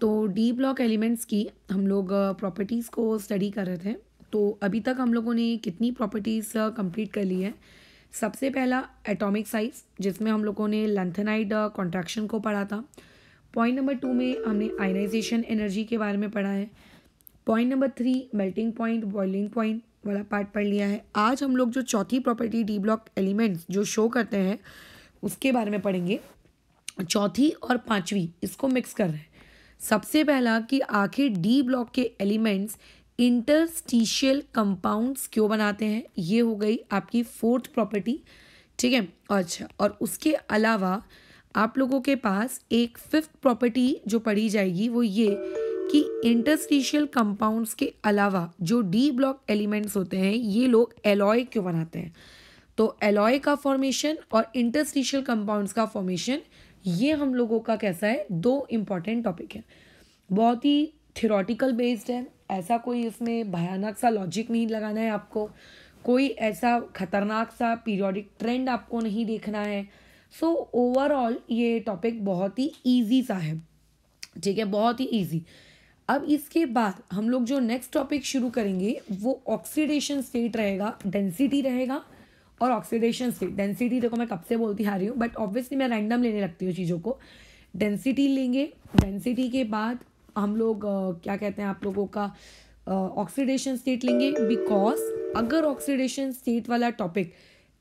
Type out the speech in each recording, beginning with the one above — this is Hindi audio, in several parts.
तो डी ब्लॉक एलिमेंट्स की हम लोग प्रॉपर्टीज़ को स्टडी कर रहे थे तो अभी तक हम लोगों ने कितनी प्रॉपर्टीज़ कंप्लीट कर ली है सबसे पहला एटॉमिक साइज जिसमें हम लोगों ने लेंथेनाइड कॉन्ट्रैक्शन को पढ़ा था पॉइंट नंबर टू में हमने आयनाइजेशन एनर्जी के बारे में पढ़ा है point number three melting point boiling point वाला पार्ट पढ़ लिया है आज हम लोग जो चौथी प्रॉपर्टी डी ब्लॉक एलिमेंट्स जो शो करते हैं उसके बारे में पढ़ेंगे चौथी और पाँचवीं इसको मिक्स कर रहे हैं सबसे पहला कि आखिर डी ब्लॉक के एलिमेंट्स इंटरस्टिशियल कंपाउंड्स क्यों बनाते हैं ये हो गई आपकी फोर्थ प्रॉपर्टी ठीक है अच्छा और उसके अलावा आप लोगों के पास एक फिफ्थ प्रॉपर्टी जो पढ़ी जाएगी वो ये कि इंटरस्टिशियल कंपाउंड्स के अलावा जो डी ब्लॉक एलिमेंट्स होते हैं ये लोग एलॉय क्यों बनाते हैं तो एलॉय का फॉर्मेशन और इंटरस्टिशियल कंपाउंड्स का फॉर्मेशन ये हम लोगों का कैसा है दो इम्पॉर्टेंट टॉपिक है बहुत ही थियोरटिकल बेस्ड है ऐसा कोई इसमें भयानक सा लॉजिक नहीं लगाना है आपको कोई ऐसा खतरनाक सा पीरियोडिक ट्रेंड आपको नहीं देखना है सो so, ओवरऑल ये टॉपिक बहुत ही ईजी सा है ठीक है बहुत ही ईजी अब इसके बाद हम लोग जो नेक्स्ट टॉपिक शुरू करेंगे वो ऑक्सीडेशन स्टेट रहेगा डेंसिटी रहेगा और ऑक्सीडेशन स्टेट डेंसिटी देखो मैं कब से बोलती आ रही हूँ बट ऑब्वियसली मैं रैंडम लेने लगती हूँ चीज़ों को डेंसिटी लेंगे डेंसिटी के बाद हम लोग क्या कहते हैं आप लोगों का ऑक्सीडेशन स्टेट लेंगे बिकॉज अगर ऑक्सीडेशन स्टेट वाला टॉपिक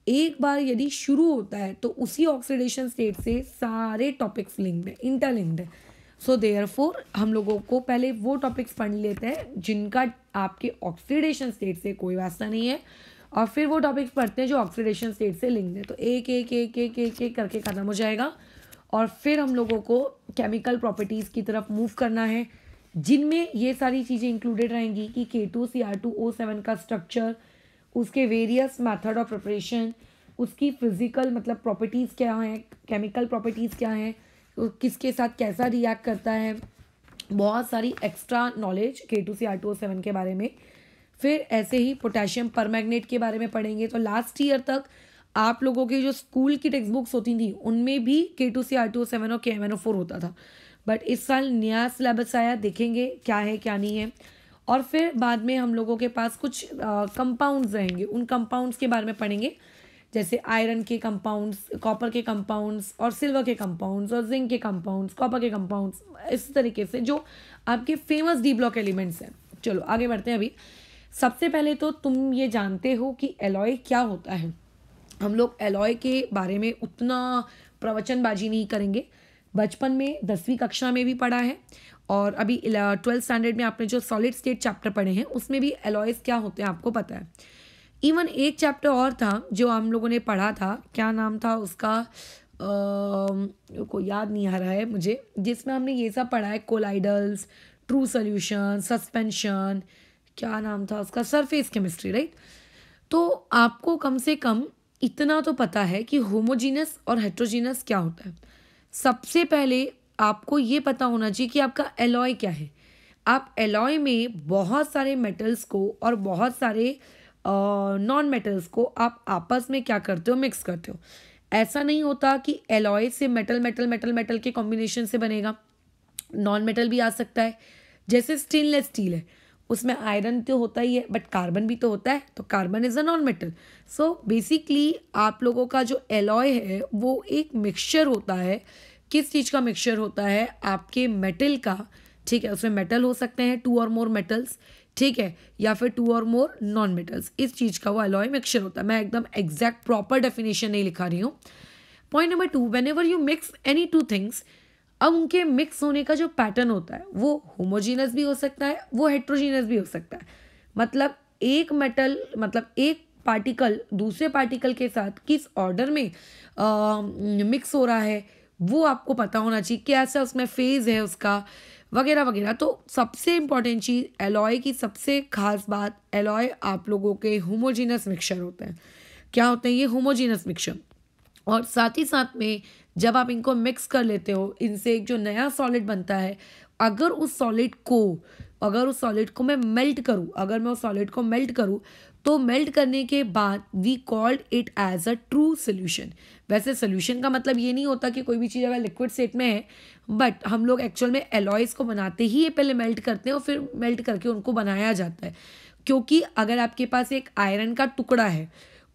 एक बार यदि शुरू होता है तो उसी ऑक्सीडेशन स्टेट से सारे टॉपिक्स लिंक्ड है इंटरलिंक्ड है सो देयर फोर हम लोगों को पहले वो टॉपिक्स पढ़ लेते हैं जिनका आपके ऑक्सीडेशन स्टेट से कोई वास्ता नहीं है और फिर वो टॉपिक पढ़ते हैं जो ऑक्सीडेशन स्टेट से लिंक है तो एक एक एक एक एक एक करके खत्म हो जाएगा और फिर हम लोगों को केमिकल प्रॉपर्टीज़ की तरफ मूव करना है जिनमें ये सारी चीज़ें इंक्लूडेड रहेंगी कि K two C R two O seven का स्ट्रक्चर उसके वेरियस मैथड ऑफ प्रपरेशन उसकी फिज़िकल मतलब प्रॉपर्टीज़ क्या हैं केमिकल प्रॉपर्टीज़ क्या हैं तो किसके साथ कैसा रिएक्ट करता है बहुत सारी extra knowledge K two C R two O seven के बारे में फिर ऐसे ही पोटेशियम पर के बारे में पढ़ेंगे तो लास्ट ईयर तक आप लोगों के जो स्कूल की टेक्स्ट बुक्स होती थी उनमें भी K two C R two seven और K M N O four होता था बट इस साल नया सिलेबस आया देखेंगे क्या है क्या नहीं है और फिर बाद में हम लोगों के पास कुछ कंपाउंड्स रहेंगे उन कंपाउंड्स के बारे में पढ़ेंगे जैसे आयरन के कंपाउंड्स कॉपर के कंपाउंड्स और सिल्वर के कंपाउंड्स और जिंक के कंपाउंड्स कॉपर के कंपाउंड्स इस तरीके से जो आपके फेमस डी ब्लॉक एलिमेंट्स हैं चलो आगे बढ़ते हैं अभी सबसे पहले तो तुम ये जानते हो कि एलॉय क्या होता है हम लोग एलॉय के बारे में उतना प्रवचनबाजी नहीं करेंगे बचपन में दसवीं कक्षा में भी पढ़ा है और अभी ट्वेल्थ स्टैंडर्ड में आपने जो सॉलिड स्टेट चैप्टर पढ़े हैं उसमें भी एलॉयज़ क्या होते हैं आपको पता है इवन एक चैप्टर और था जो हम लोगों ने पढ़ा था क्या नाम था उसका आ, को याद नहीं आ रहा है मुझे जिसमें हमने ये सब पढ़ा है कोलाइडल्स ट्रू सोल्यूशन सस्पेंशन क्या नाम था उसका सरफेस केमिस्ट्री राइट तो आपको कम से कम इतना तो पता है कि होमोजीनस और हेट्रोजीनस क्या होता है सबसे पहले आपको ये पता होना चाहिए कि आपका एलॉय क्या है आप एलॉय में बहुत सारे मेटल्स को और बहुत सारे नॉन मेटल्स को आप आपस में क्या करते हो मिक्स करते हो ऐसा नहीं होता कि एलॉय से मेटल मेटल मेटल मेटल के कॉम्बिनेशन से बनेगा नॉन मेटल भी आ सकता है जैसे स्टेनलेस स्टील है उसमें आयरन तो होता ही है बट कार्बन भी तो होता है तो carbon is a non metal so basically आप लोगों का जो एलॉय है वो एक मिक्सचर होता है किस चीज़ का मिक्सचर होता है आपके मेटल का ठीक है उसमें मेटल हो सकते हैं टू और मोर मेटल्स ठीक है या फिर to or more non metals इस चीज़ का वो एलॉय मिक्सचर होता है मैं एकदम एग्जैक्ट प्रॉपर डेफिनेशन नहीं लिखा रही हूँ point number two whenever you mix any two things अब उनके मिक्स होने का जो पैटर्न होता है वो होमोजीनस भी हो सकता है वो हेट्रोजीनस भी हो सकता है मतलब एक मेटल मतलब एक पार्टिकल दूसरे पार्टिकल के साथ किस ऑर्डर में मिक्स हो रहा है वो आपको पता होना चाहिए कैसा उसमें फेज़ है उसका वगैरह वगैरह तो सबसे इम्पॉर्टेंट चीज़ एलॉय की सबसे खास बात एलॉय आप लोगों के होमोजीनस मिक्सचर होते हैं क्या होते हैं ये होमोजीनस मिक्सचर और साथ ही साथ में जब आप इनको मिक्स कर लेते हो इनसे एक जो नया सॉलिड बनता है अगर उस सॉलिड को अगर उस सॉलिड को मैं मेल्ट करूँ अगर मैं उस सॉलिड को मेल्ट करूँ तो मेल्ट करने के बाद we called it as a true solution वैसे सोल्यूशन का मतलब ये नहीं होता कि कोई भी चीज़ अगर लिक्विड सेट में है बट हम लोग एक्चुअल में एलॉयज़ को बनाते ही ये पहले मेल्ट करते हैं और फिर मेल्ट करके उनको बनाया जाता है क्योंकि अगर आपके पास एक आयरन का टुकड़ा है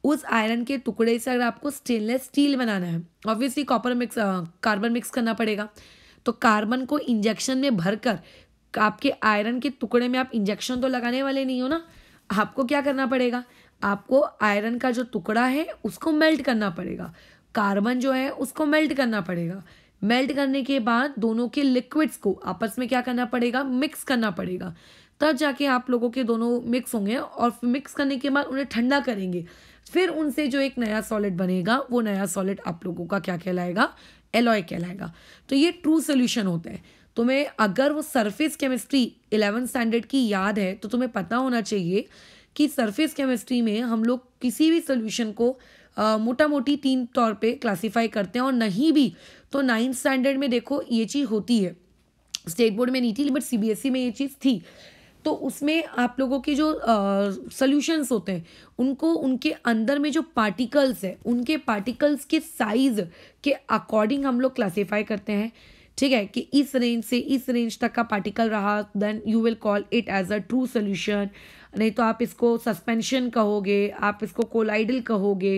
उस आयरन के टुकड़े से अगर आपको स्टेनलेस स्टील बनाना है obviously copper mix carbon mix करना पड़ेगा तो कार्बन को इंजेक्शन में भरकर आपके आयरन के टुकड़े में आप इंजेक्शन तो लगाने वाले नहीं हो ना आपको क्या करना पड़ेगा आपको आयरन का जो टुकड़ा है उसको मेल्ट करना पड़ेगा कार्बन जो है उसको मेल्ट करना पड़ेगा मेल्ट करने के बाद दोनों के लिक्विड्स को आपस में क्या करना पड़ेगा मिक्स करना पड़ेगा तब जाके आप लोगों के दोनों मिक्स होंगे और मिक्स करने के बाद उन्हें ठंडा करेंगे फिर उनसे जो एक नया सॉलिड बनेगा वो नया सॉलिड आप लोगों का क्या कहलाएगा एलॉय कहलाएगा तो ये ट्रू सोल्यूशन होते हैं तुम्हें अगर वो सरफेस केमिस्ट्री इलेवन स्टैंडर्ड की याद है तो तुम्हें पता होना चाहिए कि सरफेस केमिस्ट्री में हम लोग किसी भी सोल्यूशन को मोटा मोटी तीन तौर पे क्लासिफाई करते हैं और नहीं भी तो नाइन्थ स्टैंडर्ड में देखो ये चीज़ होती है स्टेट बोर्ड में नहीं थी बट सीबीएसई e में ये चीज़ थी तो उसमें आप लोगों के जो सॉल्यूशंस होते हैं उनको उनके अंदर में जो पार्टिकल्स है उनके पार्टिकल्स के साइज के अकॉर्डिंग हम लोग क्लासीफाई करते हैं ठीक है कि इस रेंज से इस रेंज तक का पार्टिकल रहा then you will call it as a true solution नहीं तो आप इसको सस्पेंशन कहोगे आप इसको कोलाइडल कहोगे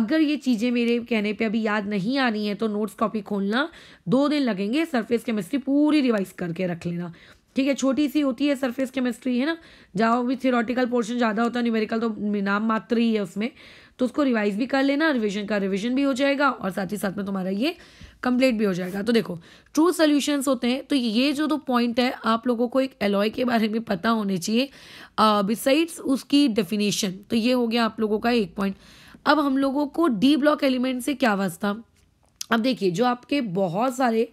अगर ये चीज़ें मेरे कहने पे अभी याद नहीं आ रही हैं तो नोट्स कॉपी खोलना दो दिन लगेंगे सरफेस केमिस्ट्री पूरी रिवाइज करके रख लेना ठीक है छोटी सी होती है सरफेस केमिस्ट्री है ना जहाँ भी थियोरटिकल पोर्शन ज़्यादा होता है न्यूमेरिकल तो नाम मात्र ही है उसमें तो उसको रिवाइज भी कर लेना रिविजन का रिविजन भी हो जाएगा और साथ ही साथ में तुम्हारा ये कंप्लीट भी हो जाएगा तो देखो ट्रू सोल्यूशंस होते हैं तो ये जो तो पॉइंट है आप लोगों को एक एलॉय के बारे में पता होने चाहिए बिसाइड्स उसकी डेफिनेशन तो ये हो गया आप लोगों का एक पॉइंट अब हम लोगों को डी ब्लॉक एलिमेंट से क्या वास्ता अब देखिए जो आपके बहुत सारे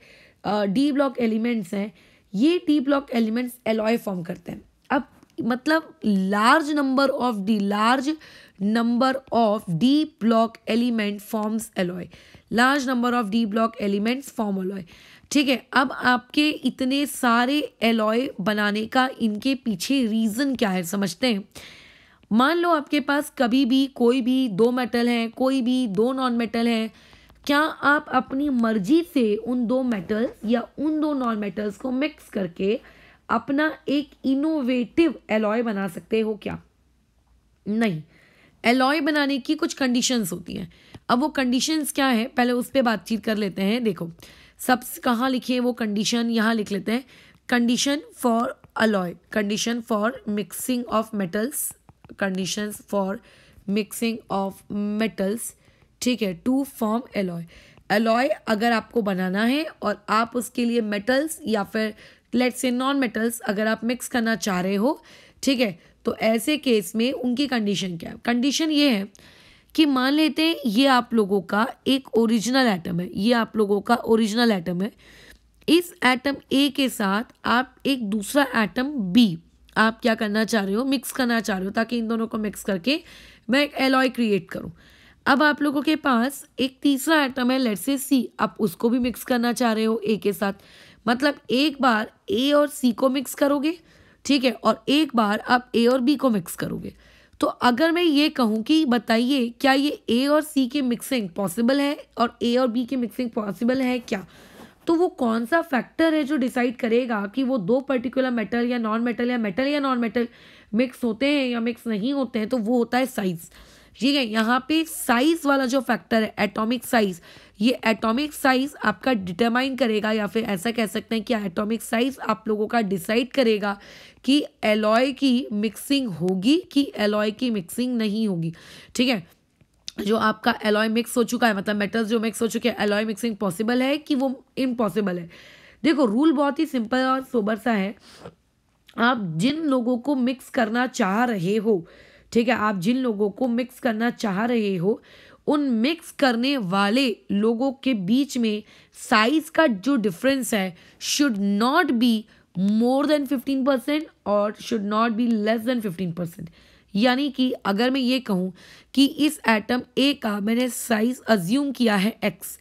डी ब्लॉक एलिमेंट्स हैं ये T block elements alloy form करते हैं अब मतलब large number of D large number of D block element forms alloy large number of D block elements form alloy ठीक है अब आपके इतने सारे एलॉय बनाने का इनके पीछे रीज़न क्या है समझते हैं मान लो आपके पास कभी भी कोई भी दो मेटल हैं कोई भी दो नॉन मेटल हैं क्या आप अपनी मर्जी से उन दो मेटल्स या उन दो नॉन मेटल्स को मिक्स करके अपना एक इनोवेटिव एलॉय बना सकते हो क्या नहीं एलॉय बनाने की कुछ कंडीशंस होती हैं अब वो कंडीशंस क्या है पहले उस पर बातचीत कर लेते हैं देखो सब कहाँ लिखे वो कंडीशन यहाँ लिख लेते हैं condition for alloy condition for mixing of metals conditions for mixing of metals ठीक है टू फॉर्म एलॉय एलॉय अगर आपको बनाना है और आप उसके लिए मेटल्स या फिर लेट से नॉन मेटल्स अगर आप मिक्स करना चाह रहे हो ठीक है तो ऐसे केस में उनकी कंडीशन क्या है कंडीशन ये है कि मान लेते हैं ये आप लोगों का एक ओरिजिनल एटम है ये आप लोगों का ओरिजिनल एटम है इस एटम ए के साथ आप एक दूसरा एटम बी आप क्या करना चाह रहे हो मिक्स करना चाह रहे हो ताकि इन दोनों को मिक्स करके मैं एक एलॉय क्रिएट करूँ अब आप लोगों के पास एक तीसरा आइटम है लेट्स से सी आप उसको भी मिक्स करना चाह रहे हो ए के साथ मतलब एक बार ए और सी को मिक्स करोगे ठीक है और एक बार आप ए और बी को मिक्स करोगे तो अगर मैं ये कहूँ कि बताइए क्या ये ए और सी की मिक्सिंग पॉसिबल है और ए और बी की मिक्सिंग पॉसिबल है क्या तो वो कौन सा फैक्टर है जो डिसाइड करेगा कि वो दो पर्टिकुलर मेटल या नॉन मेटल या मेटल या नॉन मेटल मिक्स होते हैं या मिक्स नहीं होते हैं तो वो होता है साइज़ ठीक है यहाँ पे साइज वाला जो फैक्टर है एटॉमिक साइज ये एटॉमिक साइज आपका डिटरमाइन करेगा या फिर ऐसा कह सकते हैं कि एटॉमिक साइज आप लोगों का डिसाइड करेगा कि एलॉय की मिक्सिंग होगी कि एलॉय की मिक्सिंग नहीं होगी ठीक है जो आपका एलॉय मिक्स हो चुका है मतलब मेटल्स जो मिक्स हो चुके हैं एलॉय मिक्सिंग पॉसिबल है कि वो इम्पॉसिबल है देखो रूल बहुत ही सिंपल और सोबर सा है आप जिन लोगों को मिक्स करना चाह रहे हो ठीक है आप जिन लोगों को मिक्स करना चाह रहे हो उन मिक्स करने वाले लोगों के बीच में साइज का जो डिफरेंस है should not be more than fifteen percent और should not be less than fifteen percent यानी कि अगर मैं ये कहूँ कि इस एटम ए का मैंने साइज अज्यूम किया है एक्स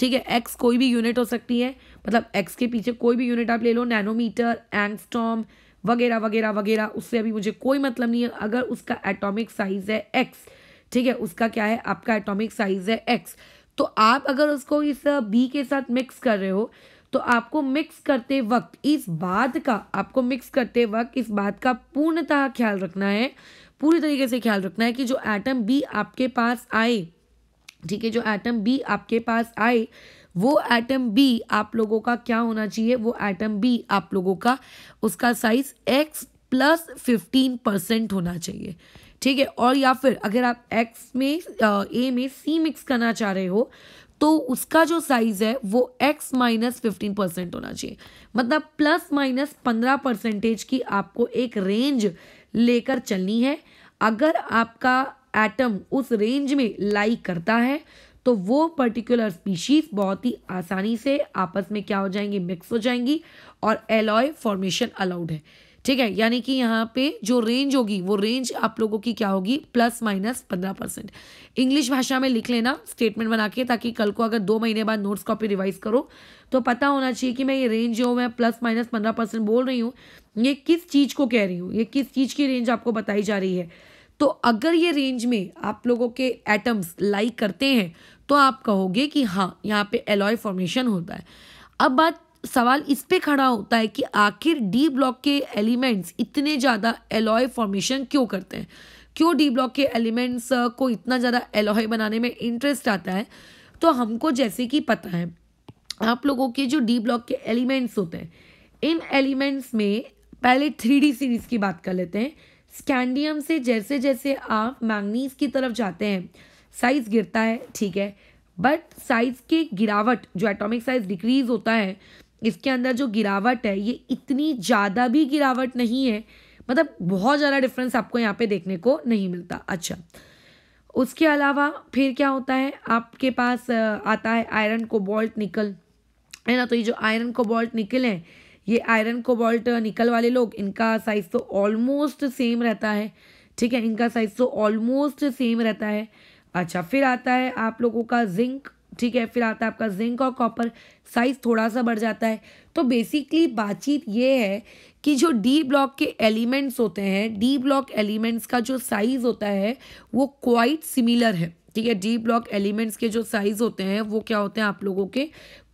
ठीक है एक्स कोई भी यूनिट हो सकती है मतलब एक्स के पीछे कोई भी यूनिट आप ले लो नैनोमीटर एंगस्टॉम वगैरह वगैरह वगैरह उससे अभी मुझे कोई मतलब नहीं है अगर उसका एटॉमिक साइज है एक्स ठीक है उसका क्या है आपका एटॉमिक साइज है एक्स तो आप अगर उसको इस बी के साथ मिक्स कर रहे हो तो आपको मिक्स करते वक्त इस बात का आपको मिक्स करते वक्त इस बात का पूर्णतः ख्याल रखना है पूरी तरीके से ख्याल रखना है कि जो एटम बी आपके पास आए ठीक है जो एटम बी आपके पास आए वो एटम बी आप लोगों का क्या होना चाहिए वो एटम बी आप लोगों का उसका size X plus fifteen percent होना चाहिए ठीक है और या फिर अगर आप एक्स में ए में सी मिक्स करना चाह रहे हो तो उसका जो साइज़ है वो x माइनस फिफ्टीन परसेंट होना चाहिए मतलब प्लस माइनस पंद्रह परसेंटेज की आपको एक रेंज लेकर चलनी है अगर आपका एटम उस रेंज में लाई करता है तो वो पर्टिकुलर स्पीशीज़ बहुत ही आसानी से आपस में क्या हो जाएंगी मिक्स हो जाएंगी और एलॉय फॉर्मेशन अलाउड है ठीक है यानी कि यहाँ पे जो रेंज होगी वो रेंज आप लोगों की क्या होगी प्लस माइनस पंद्रह परसेंट इंग्लिश भाषा में लिख लेना स्टेटमेंट बना के ताकि कल को अगर दो महीने बाद नोट्स कॉपी रिवाइज करो तो पता होना चाहिए कि मैं ये रेंज जो मैं प्लस माइनस पंद्रह परसेंट बोल रही हूँ ये किस चीज़ को कह रही हूँ ये किस चीज़ की रेंज आपको बताई जा रही है तो अगर ये रेंज में आप लोगों के एटम्स लाइक करते हैं तो आप कहोगे कि हाँ यहाँ पे एलॉय फॉर्मेशन होता है अब बात सवाल इस पे खड़ा होता है कि आखिर डी ब्लॉक के एलिमेंट्स इतने ज़्यादा एलॉय फॉर्मेशन क्यों करते हैं क्यों डी ब्लॉक के एलिमेंट्स uh, को इतना ज़्यादा एलॉय बनाने में इंटरेस्ट आता है तो हमको जैसे कि पता है आप लोगों के जो डी ब्लॉक के एलिमेंट्स होते हैं इन एलिमेंट्स में पहले थ्री सीरीज़ की बात कर लेते हैं स्कैंडियम से जैसे जैसे आप मैंगनीज की तरफ जाते हैं साइज गिरता है ठीक है बट साइज के गिरावट जो एटॉमिक साइज डिक्रीज होता है इसके अंदर जो गिरावट है ये इतनी ज़्यादा भी गिरावट नहीं है मतलब बहुत ज़्यादा डिफरेंस आपको यहाँ पे देखने को नहीं मिलता अच्छा उसके अलावा फिर क्या होता है आपके पास आता है आयरन कोबाल्ट निकल है ना तो ये जो आयरन कोबाल्ट निकल है ये आयरन कोबाल्ट निकल वाले लोग इनका साइज़ तो ऑलमोस्ट सेम रहता है ठीक है इनका साइज़ तो ऑलमोस्ट सेम रहता है अच्छा फिर आता है आप लोगों का जिंक ठीक है फिर आता है आपका जिंक और कॉपर साइज थोड़ा सा बढ़ जाता है तो बेसिकली बातचीत ये है कि जो डी ब्लॉक के एलिमेंट्स होते हैं डी ब्लॉक एलिमेंट्स का जो साइज़ होता है वो क्वाइट सिमिलर है ठीक है डी ब्लॉक एलिमेंट्स के जो साइज होते हैं वो क्या होते हैं आप लोगों के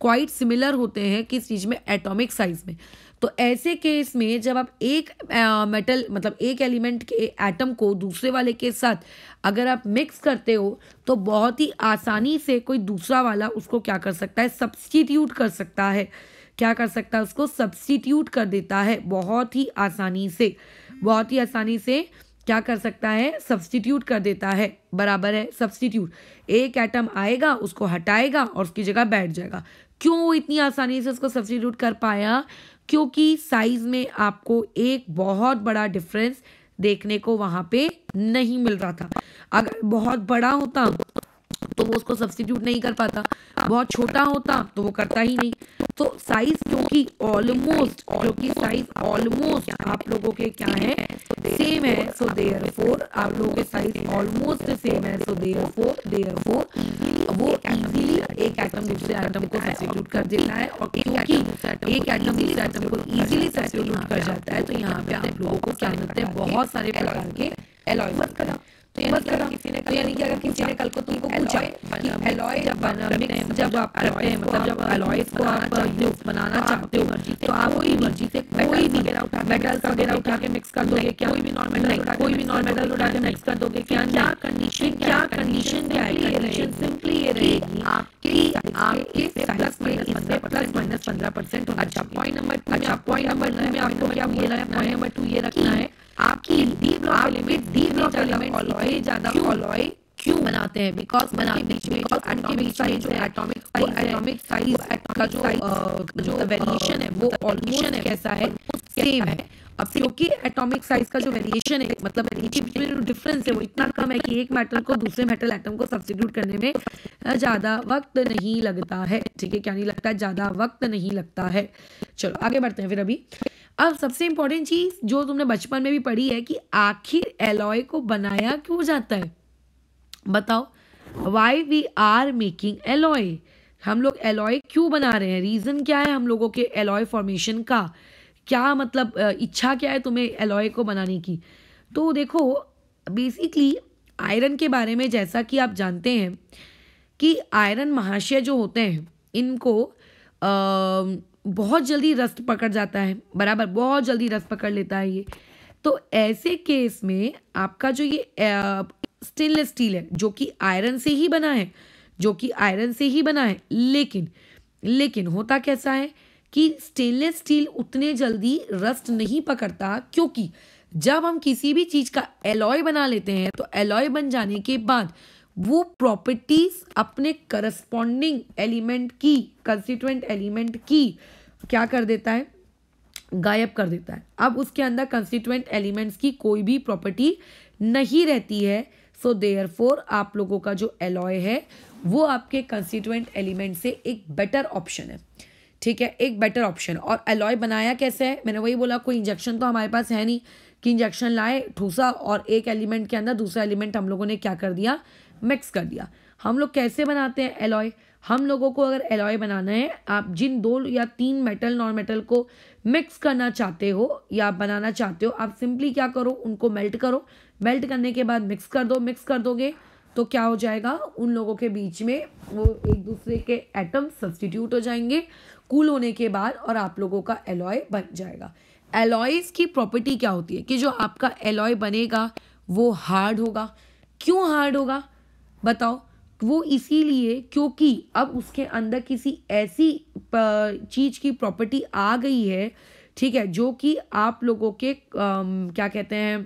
क्वाइट सिमिलर होते हैं किस चीज़ में एटॉमिक साइज में तो ऐसे केस में जब आप एक मेटल मतलब एक एलिमेंट के एटम को दूसरे वाले के साथ अगर आप मिक्स करते हो तो बहुत ही आसानी से कोई दूसरा वाला उसको क्या कर सकता है सब्सटीट्यूट कर सकता है क्या कर सकता है उसको सब्सटीट्यूट कर देता है बहुत ही आसानी से बहुत ही आसानी से क्या कर सकता है सब्सटीट्यूट कर देता है बराबर है सब्सटीट्यूट एक एटम आएगा उसको हटाएगा और उसकी जगह बैठ जाएगा क्यों वो इतनी आसानी से उसको सब्सटीट्यूट कर पाया क्योंकि साइज में आपको एक बहुत बड़ा डिफरेंस देखने को वहाँ पे नहीं मिल रहा था अगर बहुत बड़ा होता तो वो उसको सब्सटीट्यूट नहीं कर पाता बहुत छोटा होता तो वो करता ही नहीं तो साइज जो कि ऑलमोस्ट जो कि साइज ऑलमोस्ट आप लोगों के क्या है सेम है सो देयर फोर आप लोगों के साइज ऑलमोस्ट सेम है so therefore therefore वो इजीली एक एटम दूसरे एटम को सब्स्टिट्यूट कर देता है और क्योंकि एक एटम दूसरे एटम को इजीली सब्स्टिट्यूट कर जाता है तो यहाँ पे आप लोगों को क्या मिलते हैं बहुत सारे प्रकार के एलॉय एलॉयस तो यानी कि अगर किसी ने कल को तुमको पूछा कि एलॉय जब जब आप करते हैं मतलब जब एलॉय को आप बनाना चाहते हो तो आप कोई मर्जी से कोई भी मेटल्स वगैरह उठा के मिक्स कर दोगे क्या कोई भी नॉन मेटल कोई भी नॉन मेटल उठा के मिक्स कर दोगे क्या क्या कंडीशन क्या कंडीशन क्या है सिंपली ये रहेगी आपकी आपके प्लस माइनस पंद्रह प्लस माइनस पंद्रह परसेंट अच्छा पॉइंट नंबर अच्छा पॉइंट नंबर में आपको क्या बोलना है पॉइंट नंबर टू ये रखना है आपकी दीव आप लिमिट दीव लॉ लिमिट ज्यादा ऑलॉय क्यों बनाते हैं बिकॉज बना बीच में और अंडे बीच साइज जो एटॉमिक साइज एटॉमिक साइज का जो जो वेरिएशन है वो ऑलमोशन है कैसा है सेम है अब क्योंकि एटॉमिक साइज का जो वेरिएशन है मतलब डिफरेंस है वो इतना कम है कि एक मेटल को दूसरे मेटल एटम को सब्सटीट्यूट करने में ज़्यादा वक्त नहीं लगता है ठीक है क्या नहीं लगता है ज़्यादा वक्त नहीं लगता है चलो आगे बढ़ते हैं फिर अभी अब सबसे इंपॉर्टेंट चीज जो तुमने बचपन में भी पढ़ी है कि आखिर एलॉय को बनाया क्यों जाता है बताओ why we are making alloy हम लोग एलॉय क्यों बना रहे हैं रीज़न क्या है हम लोगों के एलॉय फॉर्मेशन का क्या मतलब इच्छा क्या है तुम्हें एलॉय को बनाने की तो देखो बेसिकली आयरन के बारे में जैसा कि आप जानते हैं कि आयरन महाशय जो होते हैं इनको बहुत जल्दी रस्ट पकड़ जाता है बराबर बहुत जल्दी रस पकड़ लेता है ये तो ऐसे केस में आपका जो ये स्टेनलेस स्टील है जो कि आयरन से ही बना है जो कि आयरन से ही बना है लेकिन लेकिन होता कैसा है कि स्टेनलेस स्टील उतने जल्दी रस्ट नहीं पकड़ता क्योंकि जब हम किसी भी चीज़ का एलॉय बना लेते हैं तो एलॉय बन जाने के बाद वो प्रॉपर्टीज अपने करस्पॉन्डिंग एलिमेंट की कंस्टिट्यूएंट एलिमेंट की क्या कर देता है गायब कर देता है अब उसके अंदर कंस्टिट्यूएंट एलिमेंट्स की कोई भी प्रॉपर्टी नहीं रहती है सो देयर फोर आप लोगों का जो एलॉय है वो आपके कंस्टिट्यूएंट एलिमेंट से एक बेटर ऑप्शन है ठीक है एक बेटर ऑप्शन और एलॉय बनाया कैसे है मैंने वही बोला कोई इंजेक्शन तो हमारे पास है नहीं कि इंजेक्शन लाए ठूसा और एक एलिमेंट के अंदर दूसरा एलिमेंट हम लोगों ने क्या कर दिया मिक्स कर दिया हम लोग कैसे बनाते हैं एलॉय हम लोगों को अगर एलॉय बनाना है आप जिन दो या तीन मेटल नॉन मेटल को मिक्स करना चाहते हो या बनाना चाहते हो आप सिंपली क्या करो उनको मेल्ट करो मेल्ट करने के बाद मिक्स कर दो मिक्स कर दोगे तो क्या हो जाएगा उन लोगों के बीच में वो एक दूसरे के एटम सब्सटीट्यूट हो जाएंगे कूल होने के बाद और आप लोगों का एलॉय बन जाएगा एलॉयज़ की प्रॉपर्टी क्या होती है कि जो आपका एलॉय बनेगा वो हार्ड होगा क्यों हार्ड होगा बताओ वो इसीलिए क्योंकि अब उसके अंदर किसी ऐसी चीज़ की प्रॉपर्टी आ गई है ठीक है जो कि आप लोगों के आ, क्या कहते हैं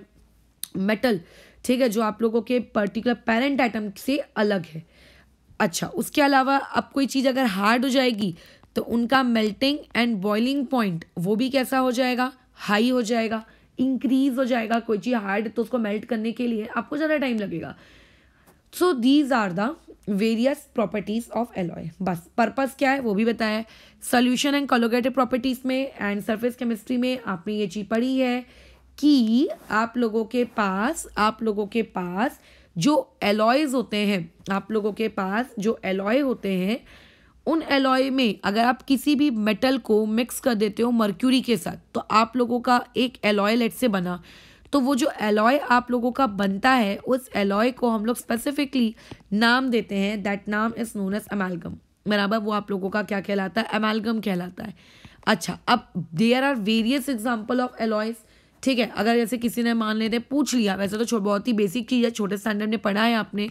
मेटल ठीक है जो आप लोगों के पर्टिकुलर पेरेंट आइटम से अलग है अच्छा उसके अलावा अब कोई चीज़ अगर हार्ड हो जाएगी तो उनका मेल्टिंग एंड बॉइलिंग पॉइंट वो भी कैसा हो जाएगा हाई हो जाएगा इंक्रीज हो जाएगा कोई चीज़ हार्ड तो उसको मेल्ट करने के लिए आपको ज़्यादा टाइम लगेगा so these are the various properties of alloy बस पर्पज़ क्या है वो भी बताया है सोल्यूशन एंड कॉलोगेटिव प्रॉपर्टीज में एंड सरफेस केमिस्ट्री में आपने ये चीज पढ़ी है कि आप लोगों के पास आप लोगों के पास जो एलॉयज होते हैं आप लोगों के पास जो एलॉय होते हैं उन एलॉय में अगर आप किसी भी मेटल को मिक्स कर देते हो मर्क्यूरी के साथ तो आप लोगों का एक एलॉय लेट से बना तो वो जो एलॉय आप लोगों का बनता है उस एलॉय को हम लोग स्पेसिफिकली नाम देते हैं दैट नाम इज़ नोन एज अमेलगम बराबर वो आप लोगों का क्या कहलाता है अमेलगम कहलाता है अच्छा अब there are various example of alloys ठीक है अगर जैसे किसी ने मान लेते पूछ लिया वैसे तो बहुत ही बेसिक चीज़ है छोटे स्टैंडर्ड में पढ़ा है आपने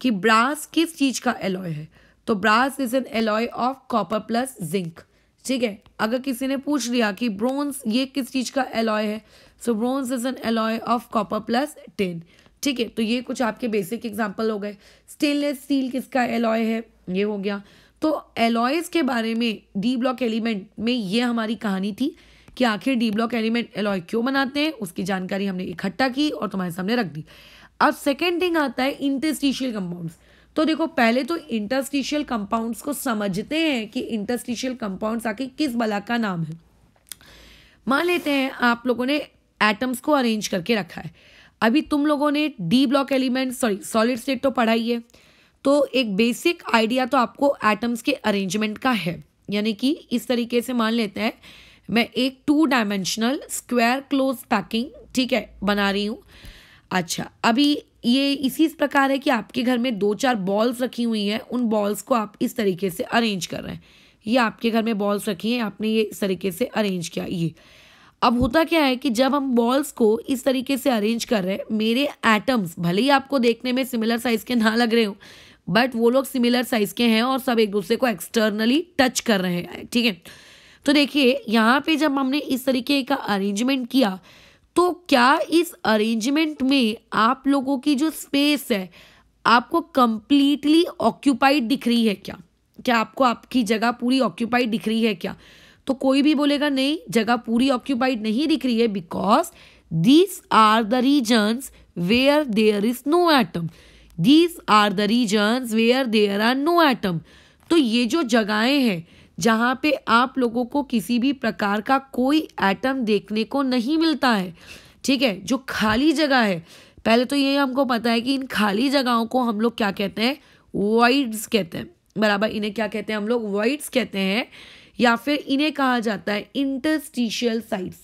कि ब्रास किस चीज़ का एलॉय है तो brass is an alloy of copper plus zinc ठीक है अगर किसी ने पूछ लिया कि ब्रोंस ये किस चीज़ का एलॉय है so bronze is an alloy of copper plus tin ठीक है तो ये कुछ आपके बेसिक एग्जाम्पल हो गए स्टेनलेस स्टील किसका एलॉय है ये हो गया तो एलॉयज के बारे में डी ब्लॉक एलिमेंट में ये हमारी कहानी थी कि आखिर डी ब्लॉक एलिमेंट एलॉय क्यों बनाते हैं उसकी जानकारी हमने इकट्ठा की और तुम्हारे सामने रख दी अब सेकेंड थिंग आता है इंटरस्टिशियल कंपाउंड्स तो देखो पहले तो इंटरस्टिशियल कंपाउंड्स को समझते हैं कि इंटरस्टिशियल कंपाउंड्स आके किस बला का नाम है मान लेते हैं आप लोगों ने एटम्स को अरेंज करके रखा है अभी तुम लोगों ने D block element sorry solid state तो पढ़ाई है तो एक बेसिक आइडिया तो आपको एटम्स के अरेंजमेंट का है यानी कि इस तरीके से मान लेते हैं मैं एक two dimensional square close packing ठीक है बना रही हूँ अच्छा अभी ये इसी इस प्रकार है कि आपके घर में दो चार बॉल्स रखी हुई हैं उन बॉल्स को आप इस तरीके से अरेंज कर रहे हैं ये आपके घर में बॉल्स रखी हैं आपने ये इस तरीके से अरेंज किया ये अब होता क्या है कि जब हम बॉल्स को इस तरीके से अरेंज कर रहे हैं मेरे एटम्स भले ही आपको देखने में सिमिलर साइज़ के ना लग रहे हो बट वो लोग सिमिलर साइज़ के हैं और सब एक दूसरे को एक्सटर्नली टच कर रहे हैं ठीक है तो देखिए यहाँ पे जब हमने इस तरीके का अरेंजमेंट किया तो क्या इस अरेंजमेंट में आप लोगों की जो स्पेस है आपको कंप्लीटली ऑक्यूपाइड दिख रही है क्या क्या आपको आपकी जगह पूरी ऑक्यूपाइड दिख रही है क्या तो कोई भी बोलेगा नहीं जगह पूरी ऑक्यूपाइड नहीं दिख रही है because these are the regions where there is no atom these are the regions where there are no atom तो ये जो जगहें हैं जहाँ पे आप लोगों को किसी भी प्रकार का कोई एटम देखने को नहीं मिलता है ठीक है जो खाली जगह है पहले तो ये हमको पता है कि इन खाली जगहों को हम लोग क्या कहते हैं वाइड्स कहते हैं बराबर इन्हें क्या कहते हैं हम लोग वाइड्स कहते हैं या फिर इन्हें कहा जाता है इंटरस्टिशियल साइट्स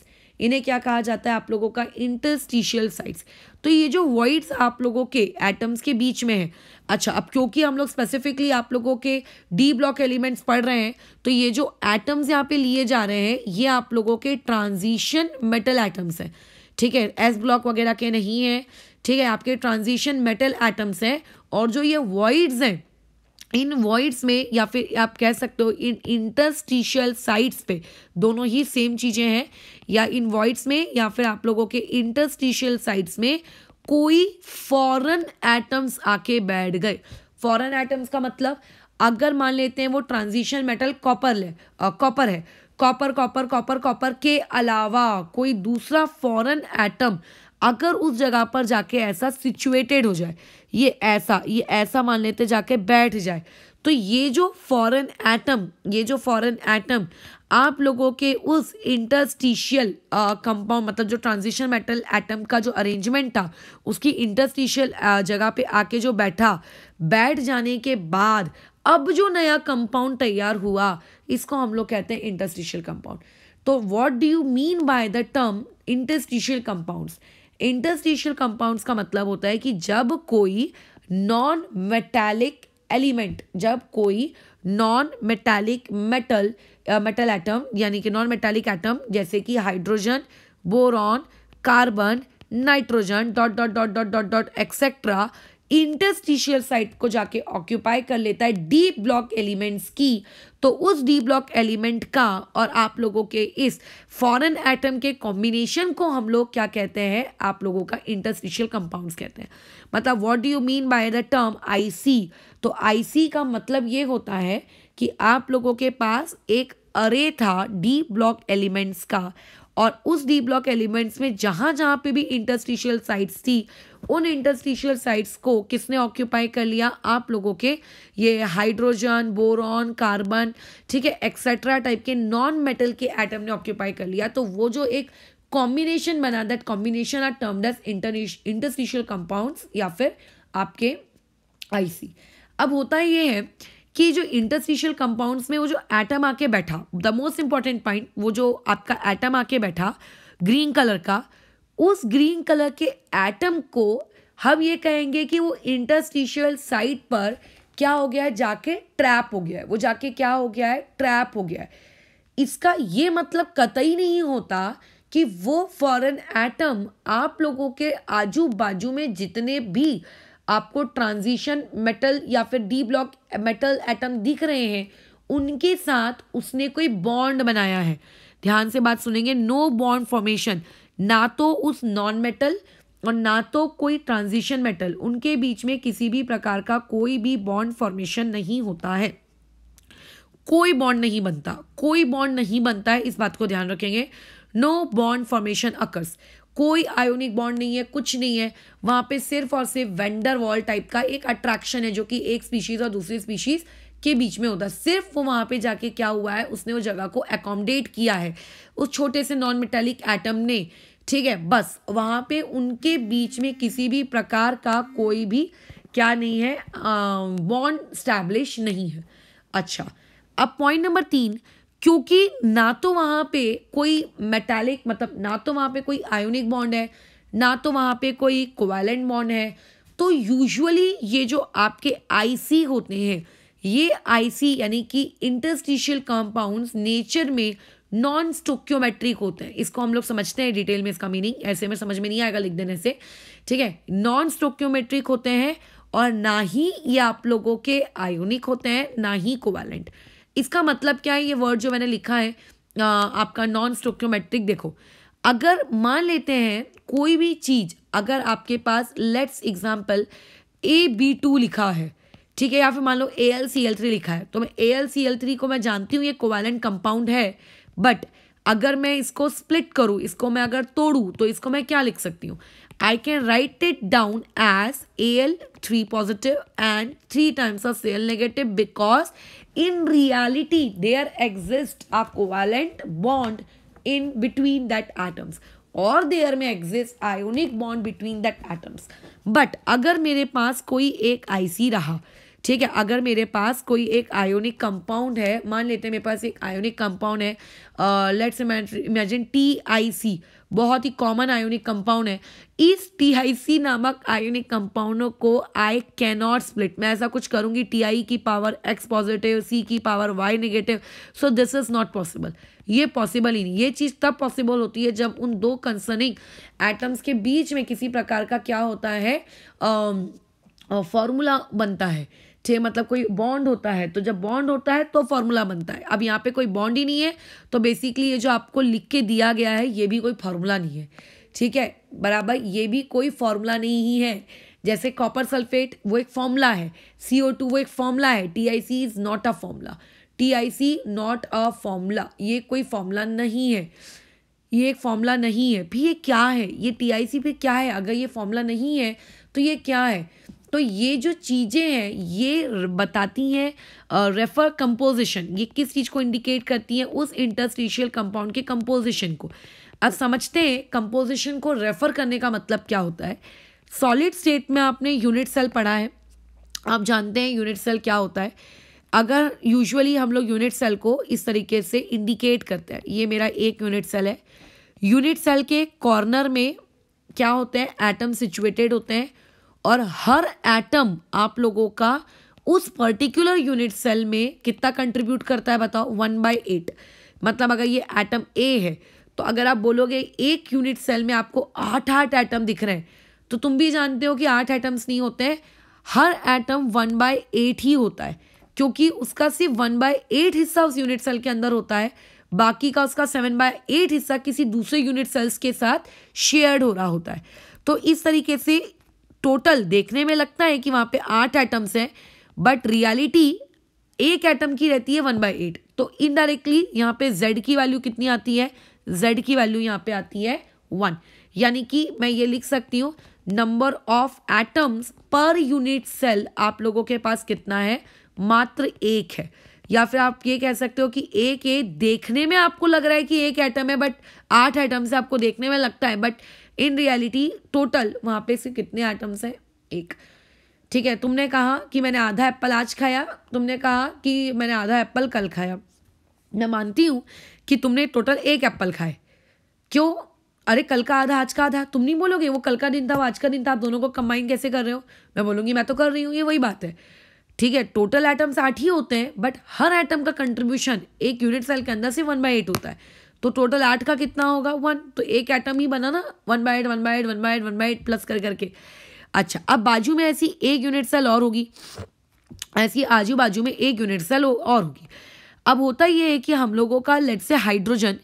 इन्हें क्या कहा जाता है आप लोगों का इंटरस्टिशियल साइट्स तो ये जो वॉइड्स आप लोगों के एटम्स के बीच में है अच्छा अब क्योंकि हम लोग स्पेसिफिकली आप लोगों के डी ब्लॉक एलिमेंट्स पढ़ रहे हैं तो ये जो एटम्स यहाँ पे लिए जा रहे हैं ये आप लोगों के ट्रांजिशन मेटल एटम्स हैं ठीक है एस ब्लॉक वगैरह के नहीं है ठीक है आपके ट्रांजिशन मेटल एटम्स हैं और जो ये वॉइड्स हैं इन वॉइड्स में या फिर आप कह सकते हो इन इंटरस्टिशियल साइट्स पे दोनों ही सेम चीज़ें हैं या इन वॉइड्स में या फिर आप लोगों के इंटरस्टिशियल साइट्स में कोई फॉरेन एटम्स आके बैठ गए फॉरेन एटम्स का मतलब अगर मान लेते हैं वो ट्रांजिशन मेटल कॉपर ले कॉपर है कॉपर कॉपर कॉपर कॉपर के अलावा कोई दूसरा फॉरेन एटम अगर उस जगह पर जाके ऐसा सिचुएटेड हो जाए ये ऐसा ये ऐसा मान लेते जाके बैठ जाए तो ये जो फॉरेन एटम ये जो फॉरेन एटम आप लोगों के उस इंटरस्टिशियल कंपाउंड मतलब जो ट्रांजिशन मेटल एटम का जो अरेंजमेंट था उसकी इंटरस्टिशियल जगह पे आके जो बैठा बैठ जाने के बाद अब जो नया कंपाउंड तैयार हुआ इसको हम लोग कहते हैं इंटरस्टिशियल कंपाउंड तो what do you mean by the term interstitial compounds interstitial compounds का मतलब होता है कि जब कोई नॉन मेटालिक एलिमेंट जब कोई non metallic metal metal atom यानी कि नॉन मेटालिक एटम जैसे कि hydrogen boron carbon nitrogen dot dot dot dot dot dot etcetera interstitial site को जाके ऑक्यूपाई कर लेता है डीप ब्लॉक एलिमेंट्स की तो उस डी ब्लॉक एलिमेंट का और आप लोगों के इस फॉरेन एटम के कॉम्बिनेशन को हम लोग क्या कहते हैं आप लोगों का इंटरस्टिशियल कंपाउंड्स कहते हैं मतलब what do you mean by the term IC तो आईसी का मतलब ये होता है कि आप लोगों के पास एक अरे था डी ब्लॉक एलिमेंट्स का और उस डी ब्लॉक एलिमेंट्स में जहाँ जहाँ पे भी इंटरस्टिशियल साइट्स थी उन इंटरस्टिशियल साइट्स को किसने ऑक्यूपाई कर लिया आप लोगों के ये हाइड्रोजन बोरॉन कार्बन ठीक है एक्सेट्रा टाइप के नॉन मेटल के एटम ने ऑक्यूपाई कर लिया तो वो जो एक कॉम्बिनेशन बना that combination are term as interstitial compounds या फिर आपके आईसी अब होता ये है कि जो इंटरस्टिशियल कंपाउंड्स में वो जो एटम आके बैठा द मोस्ट इंपॉर्टेंट पॉइंट वो जो आपका एटम आके बैठा ग्रीन कलर का उस ग्रीन कलर के एटम को हम ये कहेंगे कि वो इंटरस्टिशियल साइट पर क्या हो गया है जाके ट्रैप हो गया है वो जाके क्या हो गया है ट्रैप हो गया है इसका ये मतलब कतई नहीं होता कि वो फॉरेन एटम आप लोगों के आजू बाजू में जितने भी आपको ट्रांजिशन मेटल या फिर डी ब्लॉक मेटल एटम दिख रहे हैं उनके साथ उसने कोई बॉन्ड बनाया है ध्यान से बात सुनेंगे नो बॉन्ड फॉर्मेशन ना तो उस नॉन मेटल और ना तो कोई ट्रांजिशन मेटल उनके बीच में किसी भी प्रकार का कोई भी बॉन्ड फॉर्मेशन नहीं होता है कोई बॉन्ड नहीं बनता कोई बॉन्ड नहीं बनता है इस बात को ध्यान रखेंगे नो बॉन्ड फॉर्मेशन अकर्स कोई आयोनिक बॉन्ड नहीं है कुछ नहीं है वहां पे सिर्फ और सिर्फ वेंडर वॉल टाइप का एक अट्रैक्शन है जो कि एक स्पीशीज और दूसरी स्पीशीज के बीच में होता है सिर्फ वो वहां पे जाके क्या हुआ है उसने वो जगह को एकोमोडेट किया है उस छोटे से नॉन मेटेलिक एटम ने ठीक है बस वहां पे उनके बीच में किसी भी प्रकार का कोई भी क्या नहीं है बॉन्ड स्टैब्लिश नहीं है अच्छा अब पॉइंट नंबर तीन क्योंकि ना तो वहाँ पे कोई मेटालिक मतलब ना तो वहाँ पे कोई आयोनिक बॉन्ड है ना तो वहाँ पे कोई कोवैलेंट बॉन्ड है तो यूजुअली ये जो आपके आईसी होते हैं ये आईसी यानी कि इंटरस्टिशियल कंपाउंड्स नेचर में नॉन स्टोक्योमेट्रिक होते हैं इसको हम लोग समझते हैं डिटेल में इसका मीनिंग ऐसे में समझ में नहीं आएगा लिख देने से ठीक है नॉन स्टोक्योमेट्रिक होते हैं और ना ही ये आप लोगों के आयोनिक होते हैं ना ही कोवैलेंट इसका मतलब क्या है ये वर्ड जो मैंने लिखा है आपका नॉन स्टोक्योमेट्रिक देखो अगर मान लेते हैं कोई भी चीज़ अगर आपके पास let's example A B two लिखा है ठीक है या फिर मान लो A L C L three लिखा है तो मैं A L C L three को मैं जानती हूँ ये कोवालेंट कंपाउंड है बट अगर मैं इसको स्प्लिट करूँ इसको मैं अगर तोड़ूँ तो इसको मैं क्या लिख सकती हूँ I can write it down as Al three positive and three times of Cl negative because in reality there exists a covalent bond in between that atoms or there may exist ionic bond between that atoms. But अगर मेरे पास कोई एक IC रहा ठीक है अगर मेरे पास कोई एक आयोनिक कंपाउंड है मान लेते हैं मेरे पास एक आयोनिक कंपाउंड है let's imagine T I C बहुत ही कॉमन आयोनिक कंपाउंड है इस टी आई सी नामक आयोनिक कंपाउंडों को आई कैनॉट स्प्लिट मैं ऐसा कुछ करूँगी टी आई की पावर एक्स पॉजिटिव सी की power Y negative so this is not possible ये पॉसिबल ही नहीं ये चीज़ तब पॉसिबल होती है जब उन दो कंसर्निंग एटम्स के बीच में किसी प्रकार का क्या होता है फॉर्मूला बनता है थे मतलब कोई बॉन्ड होता है तो जब बॉन्ड होता है तो फॉर्मूला बनता है अब यहाँ पे कोई बॉन्ड ही नहीं है तो बेसिकली ये जो आपको लिख के दिया गया है ये भी कोई फॉर्मूला नहीं है ठीक है बराबर ये भी कोई फॉर्मूला नहीं ही है जैसे कॉपर सल्फेट वो एक फॉर्मूला है सी ओ टू वो एक फॉर्मूला है T I C is not a formula T I C not a formula ये कोई फॉर्मूला नहीं है ये एक फॉर्मूला नहीं है फिर ये क्या है ये टी आई सी पे क्या है अगर ये फॉर्मूला नहीं है तो ये क्या है तो ये जो चीज़ें हैं ये बताती हैं रेफर कंपोजिशन ये किस चीज़ को इंडिकेट करती हैं उस इंटरस्टिशियल कंपाउंड के कंपोजिशन को अब समझते हैं कंपोजिशन को रेफ़र करने का मतलब क्या होता है सॉलिड स्टेट में आपने यूनिट सेल पढ़ा है आप जानते हैं यूनिट सेल क्या होता है अगर यूजुअली हम लोग यूनिट सेल को इस तरीके से इंडिकेट करते हैं ये मेरा एक यूनिट सेल है यूनिट सेल के कॉर्नर में क्या होते हैं एटम सिचुएटेड होते हैं और हर एटम आप लोगों का उस पर्टिकुलर यूनिट सेल में कितना कंट्रीब्यूट करता है बताओ वन बाई एट मतलब अगर ये एटम ए है तो अगर आप बोलोगे एक यूनिट सेल में आपको आठ आठ एटम दिख रहे हैं तो तुम भी जानते हो कि आठ एटम्स नहीं होते हैं हर एटम वन बाय एट ही होता है क्योंकि उसका सिर्फ वन बाय एट हिस्सा उस यूनिट सेल के अंदर होता है बाकी का उसका सेवन बाय एट हिस्सा किसी दूसरे यूनिट सेल्स के साथ शेयर्ड हो रहा होता है तो इस तरीके से टोटल देखने में लगता है कि वहाँ पे आठ एटम्स हैं बट रियलिटी एक एटम की रहती है वन बाई एट तो इनडायरेक्टली यहाँ पे जेड की वैल्यू कितनी आती है जेड की वैल्यू यहाँ पे आती है वन यानी कि मैं ये लिख सकती हूँ नंबर ऑफ एटम्स पर यूनिट सेल आप लोगों के पास कितना है मात्र एक है या फिर आप ये कह सकते हो कि एक ये देखने में आपको लग रहा है कि एक एटम है बट आठ एटम्स आपको देखने में लगता है बट इन रियलिटी टोटल वहाँ पे इसके कितने आइटम्स हैं एक ठीक है तुमने कहा कि मैंने आधा एप्पल आज खाया तुमने कहा कि मैंने आधा एप्पल कल खाया मैं मानती हूँ कि तुमने टोटल एक एप्पल खाए क्यों अरे कल का आधा आज का आधा तुम नहीं बोलोगे वो कल का दिन था वो आज का दिन था आप दोनों को कंबाइन कैसे कर रहे हो मैं बोलूँगी मैं तो कर रही हूँ ये वही बात है ठीक है टोटल आइटम्स आठ ही होते हैं बट हर आइटम का कंट्रीब्यूशन एक यूनिट सेल के अंदर से वन बाई एट होता है तो टोटल आठ का कितना होगा वन तो एक एटम ही बना ना one by eight one by eight one by eight one by eight plus कर करके अच्छा अब बाजू में ऐसी एक यूनिट सेल और होगी ऐसी आजू बाजू में एक यूनिट सेल और होगी अब होता ये है कि हम लोगों का लेट से हाइड्रोजन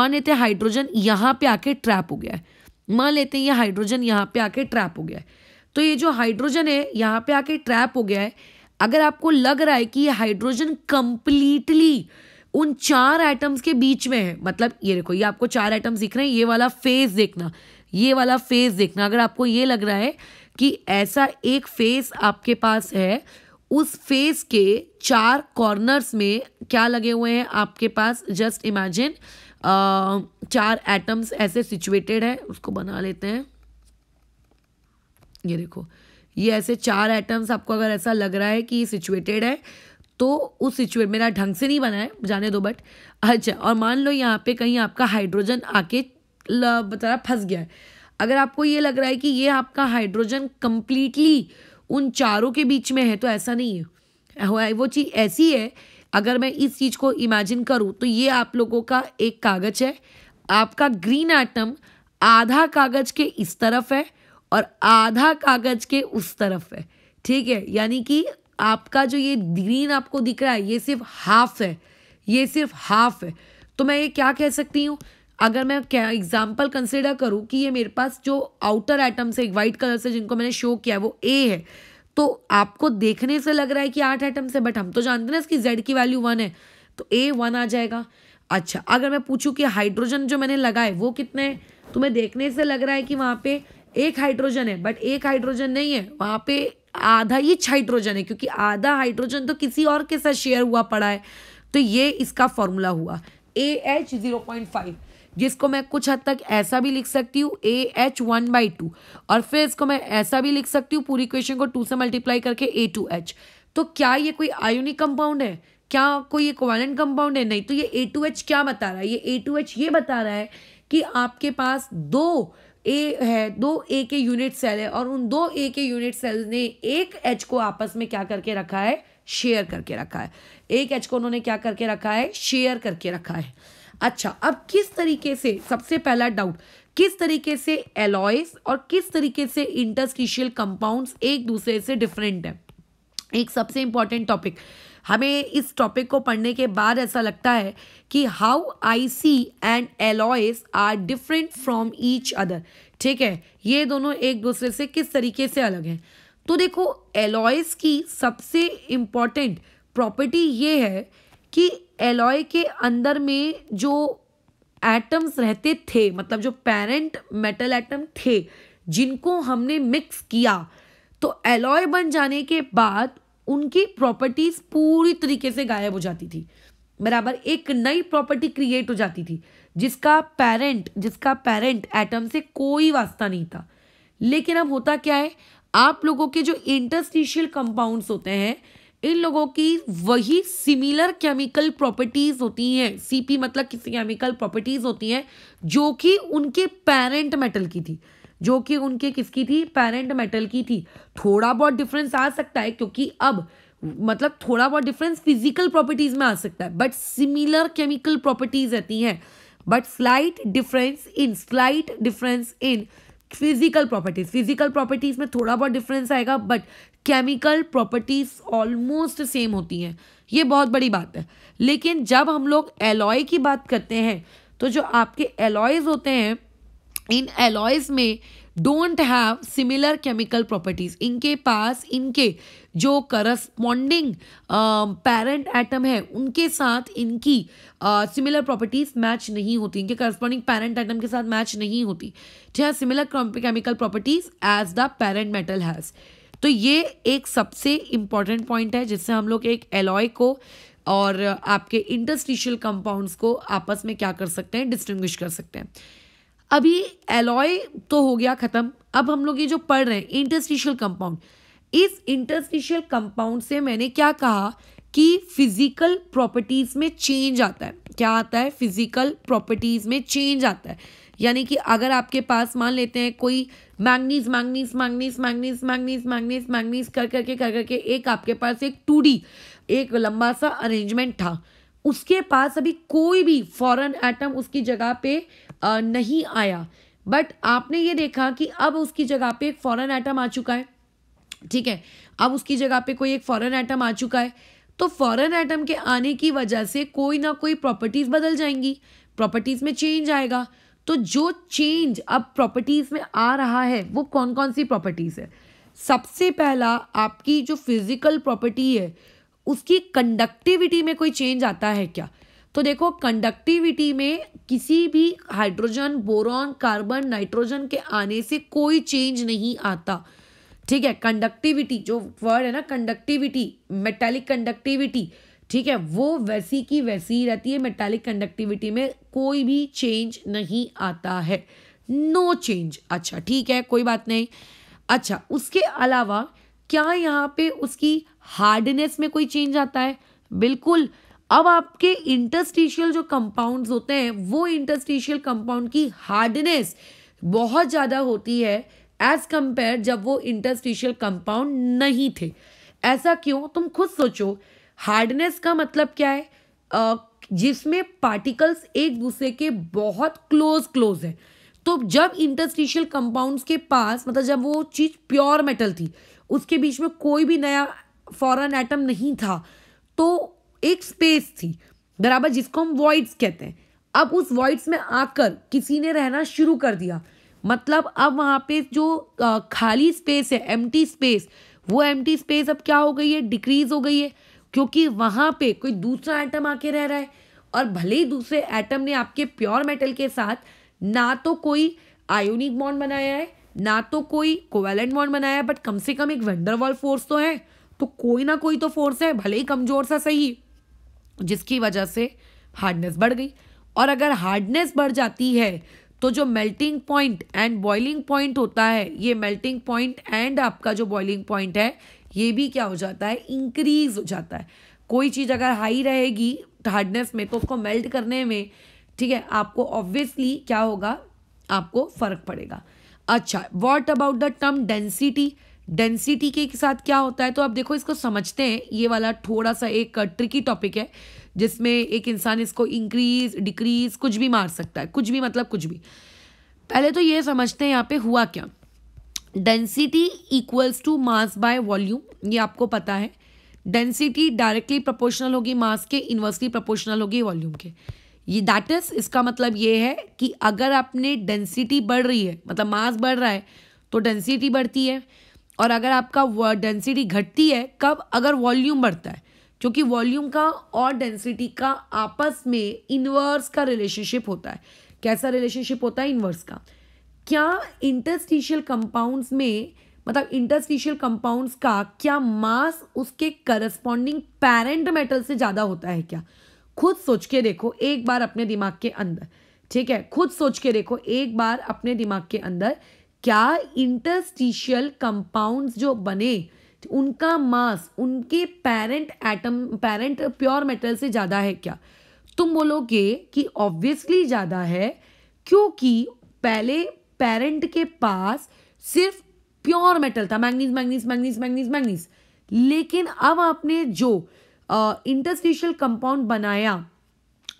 मान लेते हैं हाइड्रोजन यहाँ पे आके ट्रैप हो गया है मान लेते हैं ये हाइड्रोजन यहाँ पे आके ट्रैप हो गया है तो ये जो हाइड्रोजन है यहाँ पे आके ट्रैप हो गया है अगर आपको लग रहा है कि ये हाइड्रोजन कंप्लीटली उन चार एटम्स के बीच में है मतलब ये देखो ये आपको चार एटम्स दिख रहे हैं ये वाला फेस देखना ये वाला फेस देखना अगर आपको ये लग रहा है कि ऐसा एक फेस आपके पास है उस फेस के चार कॉर्नर्स में क्या लगे हुए हैं आपके पास जस्ट इमेजिन चार एटम्स ऐसे सिचुएटेड है उसको बना लेते हैं ये देखो ये ऐसे चार एटम्स आपको अगर ऐसा लग रहा है कि सिचुएटेड है तो उस सिचुएट मेरा ढंग से नहीं बना है जाने दो बट अच्छा और मान लो यहाँ पे कहीं आपका हाइड्रोजन आके बता फंस गया है अगर आपको ये लग रहा है कि ये आपका हाइड्रोजन कम्प्लीटली उन चारों के बीच में है तो ऐसा नहीं है वो चीज़ ऐसी है अगर मैं इस चीज़ को इमेजिन करूँ तो ये आप लोगों का एक कागज है आपका ग्रीन आइटम आधा कागज के इस तरफ है और आधा कागज के उस तरफ है ठीक है यानी कि आपका जो ये ग्रीन आपको दिख रहा है ये सिर्फ हाफ है ये सिर्फ हाफ है तो मैं ये क्या कह सकती हूँ अगर मैं क्या एग्जाम्पल कंसिडर करूँ कि ये मेरे पास जो आउटर आइटम्स है वाइट कलर से जिनको मैंने शो किया है वो ए है तो आपको देखने से लग रहा है कि आठ आइटम्स है बट हम तो जानते ना इसकी जेड की वैल्यू वन है तो ए वन आ जाएगा अच्छा अगर मैं पूछूँ कि हाइड्रोजन जो मैंने लगाए वो कितने हैं तुम्हें तो देखने से लग रहा है कि वहाँ पे एक हाइड्रोजन है बट एक हाइड्रोजन नहीं है वहाँ पे आधा ये हाइड्रोजन है क्योंकि आधा हाइड्रोजन तो किसी और के साथ शेयर हुआ पड़ा है तो ये इसका फॉर्मूला हुआ A H zero point five जिसको मैं कुछ हद तक ऐसा भी लिख सकती हूँ A H one by two और फिर इसको मैं ऐसा भी लिख सकती हूँ पूरी क्वेश्चन को टू से मल्टीप्लाई करके ए टू एच तो क्या ये कोई आयोनिक कंपाउंड है क्या कोई ये कोवालेंट कंपाउंड है नहीं तो ये ए टू एच क्या बता रहा है ये ए टू एच ये बता रहा है कि आपके पास दो ए है दो ए के यूनिट सेल है और उन दो ए के यूनिट सेल ने एक एच को आपस में क्या करके रखा है शेयर करके रखा है एक एच को उन्होंने क्या करके रखा है शेयर करके रखा है अच्छा अब किस तरीके से सबसे पहला डाउट किस तरीके से एलॉयस और किस तरीके से इंटरस्टिशियल कंपाउंड्स एक दूसरे से डिफरेंट है एक सबसे इंपॉर्टेंट टॉपिक हमें इस टॉपिक को पढ़ने के बाद ऐसा लगता है कि how I C and alloys are different from each other ठीक है ये दोनों एक दूसरे से किस तरीके से अलग हैं तो देखो एलॉयस की सबसे इम्पॉर्टेंट प्रॉपर्टी ये है कि एलॉय के अंदर में जो एटम्स रहते थे मतलब जो पेरेंट मेटल एटम थे जिनको हमने मिक्स किया तो एलॉय बन जाने के बाद उनकी प्रॉपर्टीज पूरी तरीके से गायब हो जाती थी बराबर एक नई प्रॉपर्टी क्रिएट हो जाती थी जिसका पेरेंट जिसका पेरेंट एटम से कोई वास्ता नहीं था लेकिन अब होता क्या है आप लोगों के जो इंटरस्टिशियल कंपाउंड्स होते हैं इन लोगों की वही सिमिलर केमिकल प्रॉपर्टीज होती हैं सीपी मतलब किसी केमिकल प्रॉपर्टीज होती हैं जो कि उनके पेरेंट मेटल की थी जो कि उनके किसकी थी पेरेंट मेटल की थी थोड़ा बहुत डिफरेंस आ सकता है क्योंकि अब मतलब थोड़ा बहुत डिफरेंस फिजिकल प्रॉपर्टीज में आ सकता है बट सिमिलर केमिकल प्रॉपर्टीज रहती हैं but slight difference in slight difference in physical properties physical properties में थोड़ा बहुत डिफरेंस आएगा but chemical properties almost same होती हैं ये बहुत बड़ी बात है लेकिन जब हम लोग एलॉय की बात करते हैं तो जो आपके एलॉयज होते हैं इन एलॉयज में don't have similar chemical properties इनके पास इनके जो करस्पॉन्डिंग पेरेंट एटम है उनके साथ इनकी सिमिलर प्रॉपर्टीज़ मैच नहीं होती इनके करस्पॉन्डिंग पेरेंट एटम के साथ मैच नहीं होती ठीक है similar chemical properties as the parent metal has तो ये एक सबसे इंपॉर्टेंट पॉइंट है जिससे हम लोग एक एलॉय को और आपके इंटरस्टिशियल कंपाउंड्स को आपस में क्या कर सकते हैं डिस्टिंग्विश कर सकते हैं अभी एलॉय तो हो गया ख़त्म अब हम लोग ये जो पढ़ रहे हैं इंटरस्टिशियल कंपाउंड इस इंटरस्टिशियल कंपाउंड से मैंने क्या कहा कि फिजिकल प्रॉपर्टीज़ में चेंज आता है क्या आता है फिजिकल प्रॉपर्टीज़ में चेंज आता है यानी कि अगर आपके पास मान लेते हैं कोई manganese manganese manganese manganese manganese manganese manganese कर करके कर करके एक आपके पास एक टू एक लंबा सा अरेंजमेंट था उसके पास अभी कोई भी फॉरेन एटम उसकी जगह पे नहीं आया बट आपने ये देखा कि अब उसकी जगह पे एक फॉरेन आइटम आ चुका है ठीक है अब उसकी जगह पे कोई एक फॉरेन आइटम आ चुका है तो फॉरेन आइटम के आने की वजह से कोई ना कोई प्रॉपर्टीज़ बदल जाएंगी प्रॉपर्टीज़ में चेंज आएगा तो जो चेंज अब प्रॉपर्टीज़ में आ रहा है वो कौन कौन सी प्रॉपर्टीज़ है सबसे पहला आपकी जो फिजिकल प्रॉपर्टी है उसकी कंडक्टिविटी में कोई चेंज आता है क्या तो देखो कंडक्टिविटी में किसी भी हाइड्रोजन बोरॉन कार्बन नाइट्रोजन के आने से कोई चेंज नहीं आता ठीक है कंडक्टिविटी जो वर्ड है ना कंडक्टिविटी मेटालिक कंडक्टिविटी ठीक है वो वैसी की वैसी ही रहती है मेटालिक कंडक्टिविटी में कोई भी चेंज नहीं आता है नो no चेंज अच्छा ठीक है कोई बात नहीं अच्छा उसके अलावा क्या यहाँ पे उसकी हार्डनेस में कोई चेंज आता है बिल्कुल अब आपके इंटरस्टिशियल जो कंपाउंड्स होते हैं वो इंटरस्टिशियल कंपाउंड की हार्डनेस बहुत ज़्यादा होती है एज कंपेयर जब वो इंटरस्टिशियल कंपाउंड नहीं थे ऐसा क्यों तुम खुद सोचो हार्डनेस का मतलब क्या है जिसमें पार्टिकल्स एक दूसरे के बहुत क्लोज क्लोज है तो जब इंटरस्टिशियल कंपाउंड्स के पास मतलब जब वो चीज़ प्योर मेटल थी उसके बीच में कोई भी नया फॉरन एटम नहीं था तो एक स्पेस थी बराबर जिसको हम वॉइड्स कहते हैं अब उस वॉइड्स में आकर किसी ने रहना शुरू कर दिया मतलब अब वहाँ पे जो खाली स्पेस है एम स्पेस वो एम स्पेस अब क्या हो गई है डिक्रीज हो गई है क्योंकि वहाँ पे कोई दूसरा एटम आके रह रहा है और भले ही दूसरे एटम ने आपके प्योर मेटल के साथ ना तो कोई आयोनिक बॉन्ड बनाया है ना तो कोई कोवेलेंट बॉन्ड बनाया है बट कम से कम एक वेंडरवॉल फोर्स तो है तो कोई ना कोई तो फोर्स है भले ही कमज़ोर सा सही जिसकी वजह से हार्डनेस बढ़ गई और अगर हार्डनेस बढ़ जाती है तो जो melting point and boiling point होता है ये मेल्टिंग पॉइंट एंड आपका जो बॉइलिंग पॉइंट है ये भी क्या हो जाता है इंक्रीज हो जाता है कोई चीज़ अगर हाई रहेगी हार्डनेस में तो उसको मेल्ट करने में ठीक है आपको ऑब्वियसली क्या होगा आपको फ़र्क पड़ेगा अच्छा what about the term density density के साथ क्या होता है तो आप देखो इसको समझते हैं ये वाला थोड़ा सा एक ट्रिकी uh, टॉपिक है जिसमें एक इंसान इसको इंक्रीज डिक्रीज कुछ भी मार सकता है कुछ भी मतलब कुछ भी पहले तो ये समझते हैं यहाँ पे हुआ क्या density equals to mass by volume ये आपको पता है डेंसिटी डायरेक्टली प्रोपोर्शनल होगी मास के इन्वर्सली प्रोपोर्शनल होगी वॉल्यूम के ये दैट इज इसका मतलब ये है कि अगर आपने डेंसिटी बढ़ रही है मतलब मास बढ़ रहा है तो डेंसिटी बढ़ती है और अगर आपका डेंसिटी घटती है कब अगर वॉल्यूम बढ़ता है क्योंकि वॉल्यूम का और डेंसिटी का आपस में इनवर्स का रिलेशनशिप होता है कैसा रिलेशनशिप होता है इनवर्स का क्या इंटरस्टिशियल कंपाउंड्स में मतलब इंटरस्टिशियल कंपाउंड्स का क्या मास उसके करस्पॉन्डिंग पेरेंट मेटल से ज़्यादा होता है क्या खुद सोच के देखो एक बार अपने दिमाग के अंदर ठीक है खुद सोच के देखो एक बार अपने दिमाग के अंदर क्या इंटरस्टिशियल कंपाउंड्स जो बने उनका मास उनके parent atom parent pure metal से ज़्यादा है क्या तुम बोलोगे कि ऑब्वियसली ज़्यादा है क्योंकि पहले पेरेंट के पास सिर्फ प्योर मेटल था manganese manganese manganese manganese manganese लेकिन अब आपने जो इंटरस्टिशियल कंपाउंड बनाया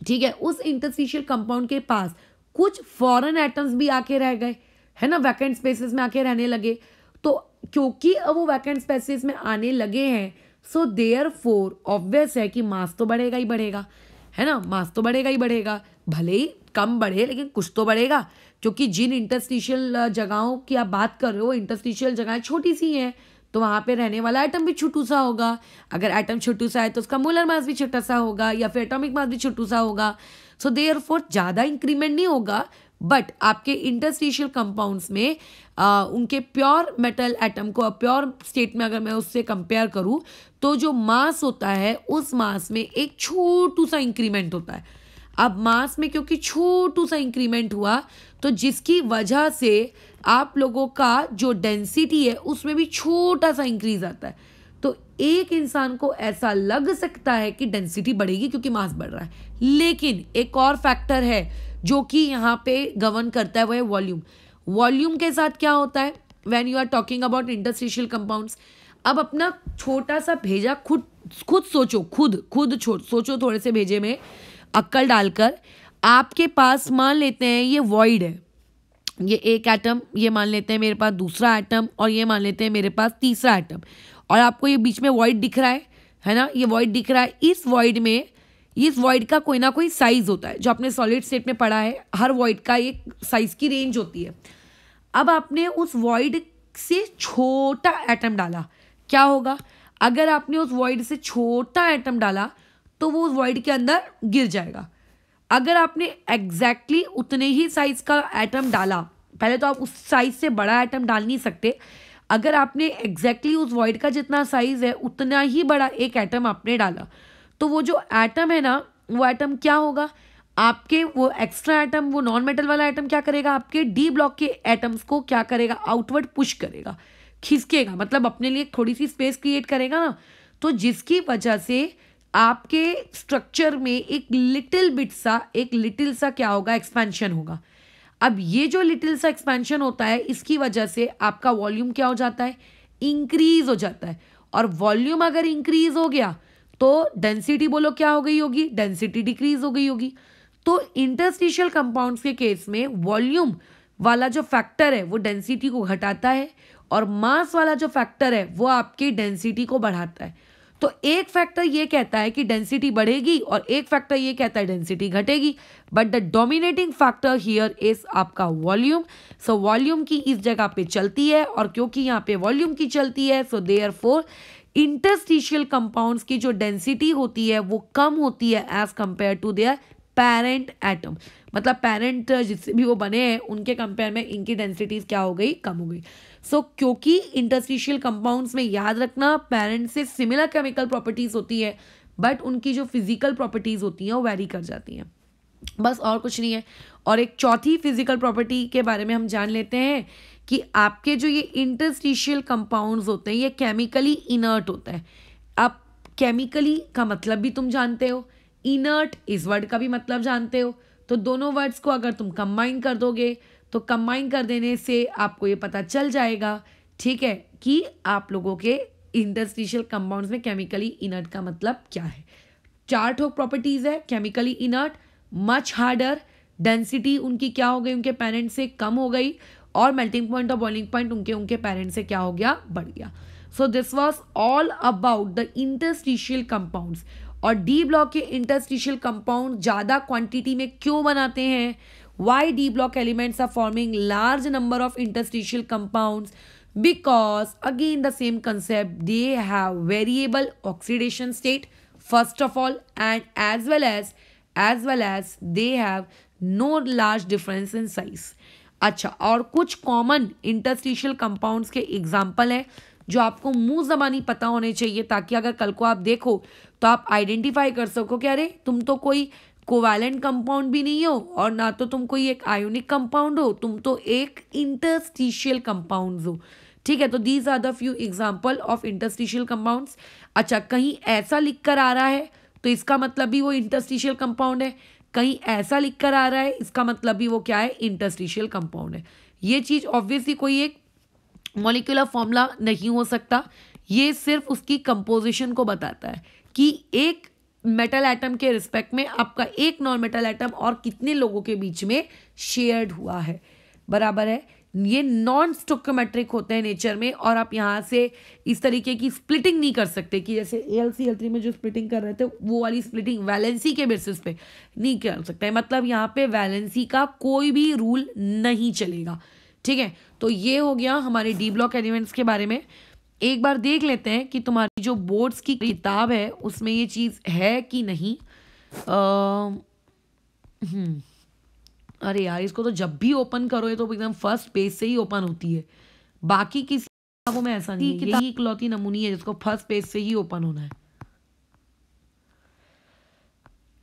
ठीक है उस इंटरस्टिशियल कंपाउंड के पास कुछ फॉरेन एटम्स भी आके रह गए है ना वैकेंट स्पेसिस में आके रहने लगे तो क्योंकि अब वो वैकेंट स्पेसिस में आने लगे हैं सो देयर फोर ऑब्वियस है कि मास तो बढ़ेगा ही बढ़ेगा है ना मास तो बढ़ेगा ही बढ़ेगा भले ही कम बढ़े लेकिन कुछ तो बढ़ेगा क्योंकि जिन इंटरस्टिशियल जगहों की आप बात कर रहे हो इंटरस्टिशियल जगहें छोटी सी हैं तो वहाँ पे रहने वाला एटम भी छोटू सा होगा अगर एटम छोटू सा है तो उसका मोलर मास भी छोटा सा होगा या फिर एटॉमिक मास भी छोटू सा होगा सो देयर फोर ज़्यादा इंक्रीमेंट नहीं होगा बट आपके इंटरस्टिशियल कंपाउंड्स में आ, उनके प्योर मेटल एटम को प्योर स्टेट में अगर मैं उससे कंपेयर करूँ तो जो मास होता है उस मास में एक छोटू सा इंक्रीमेंट होता है अब मास में क्योंकि छोटू सा इंक्रीमेंट हुआ तो जिसकी वजह से आप लोगों का जो डेंसिटी है उसमें भी छोटा सा इंक्रीज आता है तो एक इंसान को ऐसा लग सकता है कि डेंसिटी बढ़ेगी क्योंकि मास बढ़ रहा है लेकिन एक और फैक्टर है जो कि यहाँ पे गवर्न करता है वह वॉल्यूम वॉल्यूम के साथ क्या होता है when you are talking about interstitial compounds अब अपना छोटा सा भेजा खुद खुद सोचो खुद खुद सोचो थोड़े से भेजे में अक्कल डालकर आपके पास मान लेते हैं ये वॉइड है ये एक एटम ये मान लेते हैं मेरे पास दूसरा एटम और ये मान लेते हैं मेरे पास तीसरा एटम और आपको ये बीच में वॉइड दिख रहा है है ना ये वॉइड दिख रहा है इस वॉइड में ये इस वॉइड का कोई ना कोई साइज होता है जो आपने सॉलिड स्टेट में पढ़ा है हर वॉइड का एक साइज की रेंज होती है अब आपने उस वॉइड से छोटा एटम डाला क्या होगा अगर आपने उस वॉइड से छोटा एटम डाला तो वो उस वॉइड के अंदर गिर जाएगा अगर आपने एग्जैक्टली exactly उतने ही साइज का एटम डाला पहले तो आप उस साइज से बड़ा एटम डाल नहीं सकते अगर आपने एग्जैक्टली exactly उस वॉइड का जितना साइज है उतना ही बड़ा एक एटम आपने डाला तो वो जो एटम है ना वो एटम क्या होगा आपके वो एक्स्ट्रा एटम वो नॉन मेटल वाला एटम क्या करेगा आपके डी ब्लॉक के एटम्स को क्या करेगा आउटवर्ड पुश करेगा खिसकेगा मतलब अपने लिए थोड़ी सी स्पेस क्रिएट करेगा ना तो जिसकी वजह से आपके स्ट्रक्चर में एक लिटिल बिट सा एक लिटिल सा क्या होगा एक्सपेंशन होगा अब ये जो लिटिल सा एक्सपेंशन होता है इसकी वजह से आपका वॉल्यूम क्या हो जाता है इंक्रीज हो जाता है और वॉल्यूम अगर इंक्रीज हो गया तो डेंसिटी बोलो क्या हो गई होगी डेंसिटी डिक्रीज हो गई होगी तो इंटरस्टिशियल कंपाउंड्स के केस में वॉल्यूम वाला जो फैक्टर है वो डेंसिटी को घटाता है और मास वाला जो फैक्टर है वो आपकी डेंसिटी को बढ़ाता है तो एक फैक्टर ये कहता है कि डेंसिटी बढ़ेगी और एक फैक्टर ये कहता है डेंसिटी घटेगी but the dominating factor here is आपका वॉल्यूम सो वॉल्यूम की इस जगह पे चलती है और क्योंकि यहाँ पे वॉल्यूम की चलती है so therefore interstitial compounds की जो डेंसिटी होती है वो कम होती है as compared to their parent atom मतलब पेरेंट जिससे भी वो बने हैं उनके कंपेयर में इनकी डेंसिटीज क्या हो गई कम हो गई सो so, क्योंकि इंटरस्टिशियल कंपाउंड्स में याद रखना पेरेंट से सिमिलर केमिकल प्रॉपर्टीज़ होती है बट उनकी जो फिजिकल प्रॉपर्टीज़ होती हैं वो वेरी कर जाती हैं बस और कुछ नहीं है और एक चौथी फिजिकल प्रॉपर्टी के बारे में हम जान लेते हैं कि आपके जो ये इंटरस्टिशियल कंपाउंड्स होते हैं ये केमिकली इनर्ट होता है आप केमिकली का मतलब भी तुम जानते हो इनर्ट इस वर्ड का भी मतलब जानते हो तो दोनों वर्ड्स को अगर तुम कंबाइन कर दोगे तो कंबाइन कर देने से आपको ये पता चल जाएगा ठीक है कि आप लोगों के इंटरस्टिशियल कंपाउंड्स में केमिकली इनर्ट का मतलब क्या है चार ठोक प्रॉपर्टीज़ है chemically inert much harder density उनकी क्या हो गई उनके पेरेंट्स से कम हो गई और मेल्टिंग पॉइंट और बॉइलिंग पॉइंट उनके उनके पेरेंट्स से क्या हो गया बढ़ गया so this was all about the interstitial compounds और डी ब्लॉक के इंटरस्टिशियल कंपाउंड ज़्यादा क्वांटिटी में क्यों बनाते हैं why D block elements are forming large number of interstitial compounds because again the same concept they have variable oxidation state first of all and as well as as well as they have no large difference in size अच्छा और कुछ कॉमन इंटरस्टिशियल कंपाउंड्स के एग्जाम्पल हैं जो आपको मुंह जबानी पता होने चाहिए ताकि अगर कल को आप देखो तो आप आइडेंटिफाई कर सको कि अरे तुम तो कोई कोवैलेंट कंपाउंड भी नहीं हो और ना तो तुम कोई एक आयोनिक कंपाउंड हो तुम तो एक इंटरस्टिशियल कंपाउंड हो ठीक है तो these are the few example of interstitial compounds अच्छा कहीं ऐसा लिख कर आ रहा है तो इसका मतलब भी वो इंटरस्टिशियल कंपाउंड है कहीं ऐसा लिख कर आ रहा है इसका मतलब भी वो क्या है इंटरस्टिशियल कंपाउंड है ये चीज़ ऑब्वियसली कोई एक मोलिकुलर फॉर्मूला नहीं हो सकता ये सिर्फ उसकी कंपोजिशन को बताता है कि एक मेटल एटम के रिस्पेक्ट में आपका एक नॉन मेटल एटम और कितने लोगों के बीच में शेयर्ड हुआ है बराबर है ये नॉन स्टोकोमेट्रिक होते हैं नेचर में और आप यहाँ से इस तरीके की स्प्लिटिंग नहीं कर सकते कि जैसे A L C L three में जो स्प्लिटिंग कर रहे थे वो वाली स्प्लिटिंग वैलेंसी के बेसिस पे नहीं कर सकते मतलब यहाँ पे वैलेंसी का कोई भी रूल नहीं चलेगा ठीक है तो ये हो गया हमारे डी ब्लॉक एलिमेंट्स के बारे में एक बार देख लेते हैं कि तुम्हारी जो बोर्ड्स की किताब है उसमें ये चीज़ है कि नहीं आ, अरे यार इसको तो जब भी ओपन करो ये तो एकदम फर्स्ट पेज से ही ओपन होती है बाकी किसी किताबों में ऐसा नहीं है यही इकलौती नमूनी है जिसको फर्स्ट पेज से ही ओपन होना है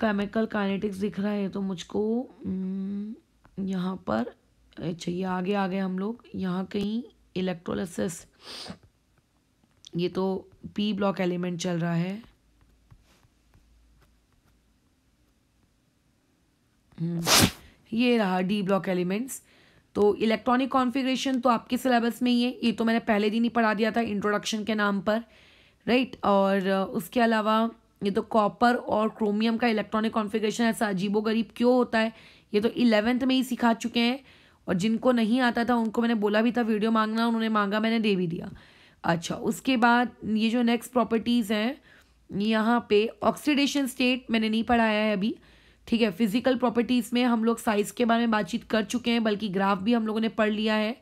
केमिकल काइनेटिक्स दिख रहा है तो मुझको हम्म, यहाँ पर अच्छा ये आगे आगे हम लोग यहाँ कहीं इलेक्ट्रोलिसिस ये तो पी ब्लॉक एलिमेंट चल रहा है हम्म ये रहा डी ब्लॉक एलिमेंट्स तो इलेक्ट्रॉनिक कॉन्फ़िगरेशन तो आपके सिलेबस में ही है ये तो मैंने पहले दिन ही पढ़ा दिया था इंट्रोडक्शन के नाम पर राइट और उसके अलावा ये तो कॉपर और क्रोमियम का इलेक्ट्रॉनिक कॉन्फ़िगरेशन ऐसा अजीबोगरीब क्यों होता है ये तो इलेवेंथ में ही सिखा चुके हैं और जिनको नहीं आता था उनको मैंने बोला भी था वीडियो मांगना उन्होंने मांगा मैंने दे भी दिया अच्छा उसके बाद ये जो नेक्स्ट प्रॉपर्टीज़ हैं यहाँ पे ऑक्सीडेशन स्टेट मैंने नहीं पढ़ाया है अभी ठीक है फिजिकल प्रॉपर्टीज़ में हम लोग साइज़ के बारे में बातचीत कर चुके हैं बल्कि ग्राफ भी हम लोगों ने पढ़ लिया है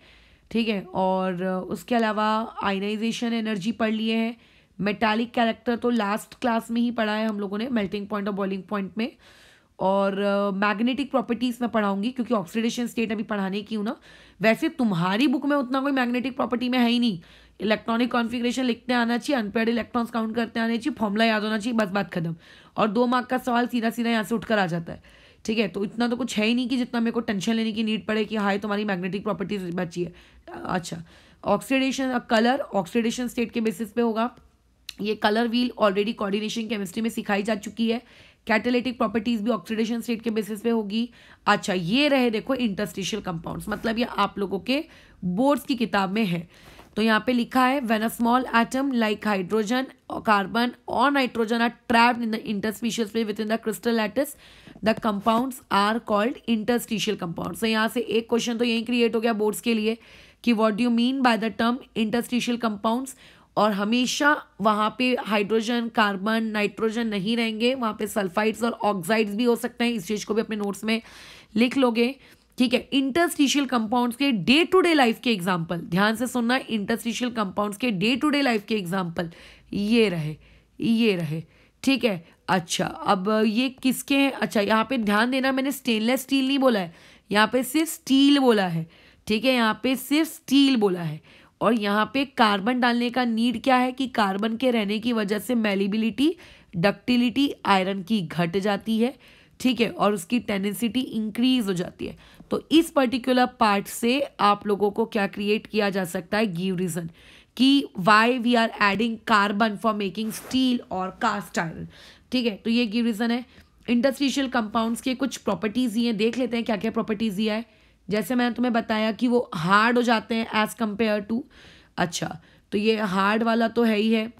ठीक है और उसके अलावा आयनाइजेशन एनर्जी पढ़ लिए हैं मेटालिक कैरेक्टर तो लास्ट क्लास में ही पढ़ा है हम लोगों ने मेल्टिंग पॉइंट और बॉइलिंग पॉइंट में और मैग्नेटिक uh, प्रॉपर्टीज़ मैं पढ़ाऊंगी क्योंकि ऑक्सीडेशन स्टेट अभी पढ़ाने की हूँ ना वैसे तुम्हारी बुक में उतना कोई मैग्नेटिक प्रॉपर्टी में है ही नहीं इलेक्ट्रॉनिक कॉन्फ़िगरेशन लिखते आना चाहिए अनपेड इलेक्ट्रॉन्स काउंट करते आने चाहिए फॉर्मला याद होना चाहिए बस बात खत्म और दो मार्क का सवाल सीधा सीधा यहाँ से उठकर आ जाता है ठीक है तो इतना तो कुछ है ही नहीं कि जितना मेरे को टेंशन लेने की नीड पड़े कि हाय तुम्हारी मैग्नेटिक प्रॉपर्टीज बची है अच्छा ऑक्सीडेशन कलर ऑक्सीडेशन स्टेट के बेसिस पे होगा ये colour wheel already coordination chemistry में सिखाई जा चुकी है कैटेलेटिक प्रॉपर्टीज भी ऑक्सीडेशन स्टेट के बेसिस पे होगी अच्छा ये रहे देखो इंटरस्टिशियल कंपाउंड्स मतलब ये आप लोगों के बोर्ड्स की किताब में है तो यहाँ पे लिखा है when a small atom like hydrogen carbon और nitrogen are trapped in the interstices way within the crystal lattice the compounds are called interstitial compound तो यहाँ से एक क्वेश्चन तो यही क्रिएट हो गया बोर्ड्स के लिए कि what do mean by the term interstitial compounds और हमेशा वहाँ पे हाइड्रोजन कार्बन नाइट्रोजन नहीं रहेंगे वहाँ पे सल्फाइड्स और ऑक्साइड्स भी हो सकते हैं इस चीज़ को भी अपने नोट्स में लिख लोगे ठीक है इंटरस्टिशियल कंपाउंड्स के डे टू डे लाइफ के एग्जाम्पल ध्यान से सुनना इंटरस्टिशियल कंपाउंड्स के डे टू डे लाइफ के एग्जाम्पल ये रहे ये रहे ठीक है अच्छा अब ये किसके हैं अच्छा यहाँ पे ध्यान देना मैंने स्टेनलेस स्टील नहीं बोला है यहाँ पे सिर्फ स्टील बोला है ठीक है यहाँ पे सिर्फ स्टील बोला है और यहाँ पे कार्बन डालने का नीड क्या है कि कार्बन के रहने की वजह से मेलिबिलिटी डक्टिलिटी आयरन की घट जाती है ठीक है और उसकी टेनिसिटी इंक्रीज हो जाती है तो इस पर्टिकुलर पार्ट से आप लोगों को क्या क्रिएट किया जा सकता है गिव रीज़न कि why we are adding carbon for making steel और कास्ट आयरन ठीक है तो ये गिव रीज़न है इंडस्ट्रीशियल कंपाउंड्स के कुछ प्रॉपर्टीज़ ये देख लेते हैं क्या क्या प्रॉपर्टीज़ ये है जैसे मैंने तुम्हें बताया कि वो हार्ड हो जाते हैं एज़ कंपेयर टू अच्छा तो ये हार्ड वाला तो है ही है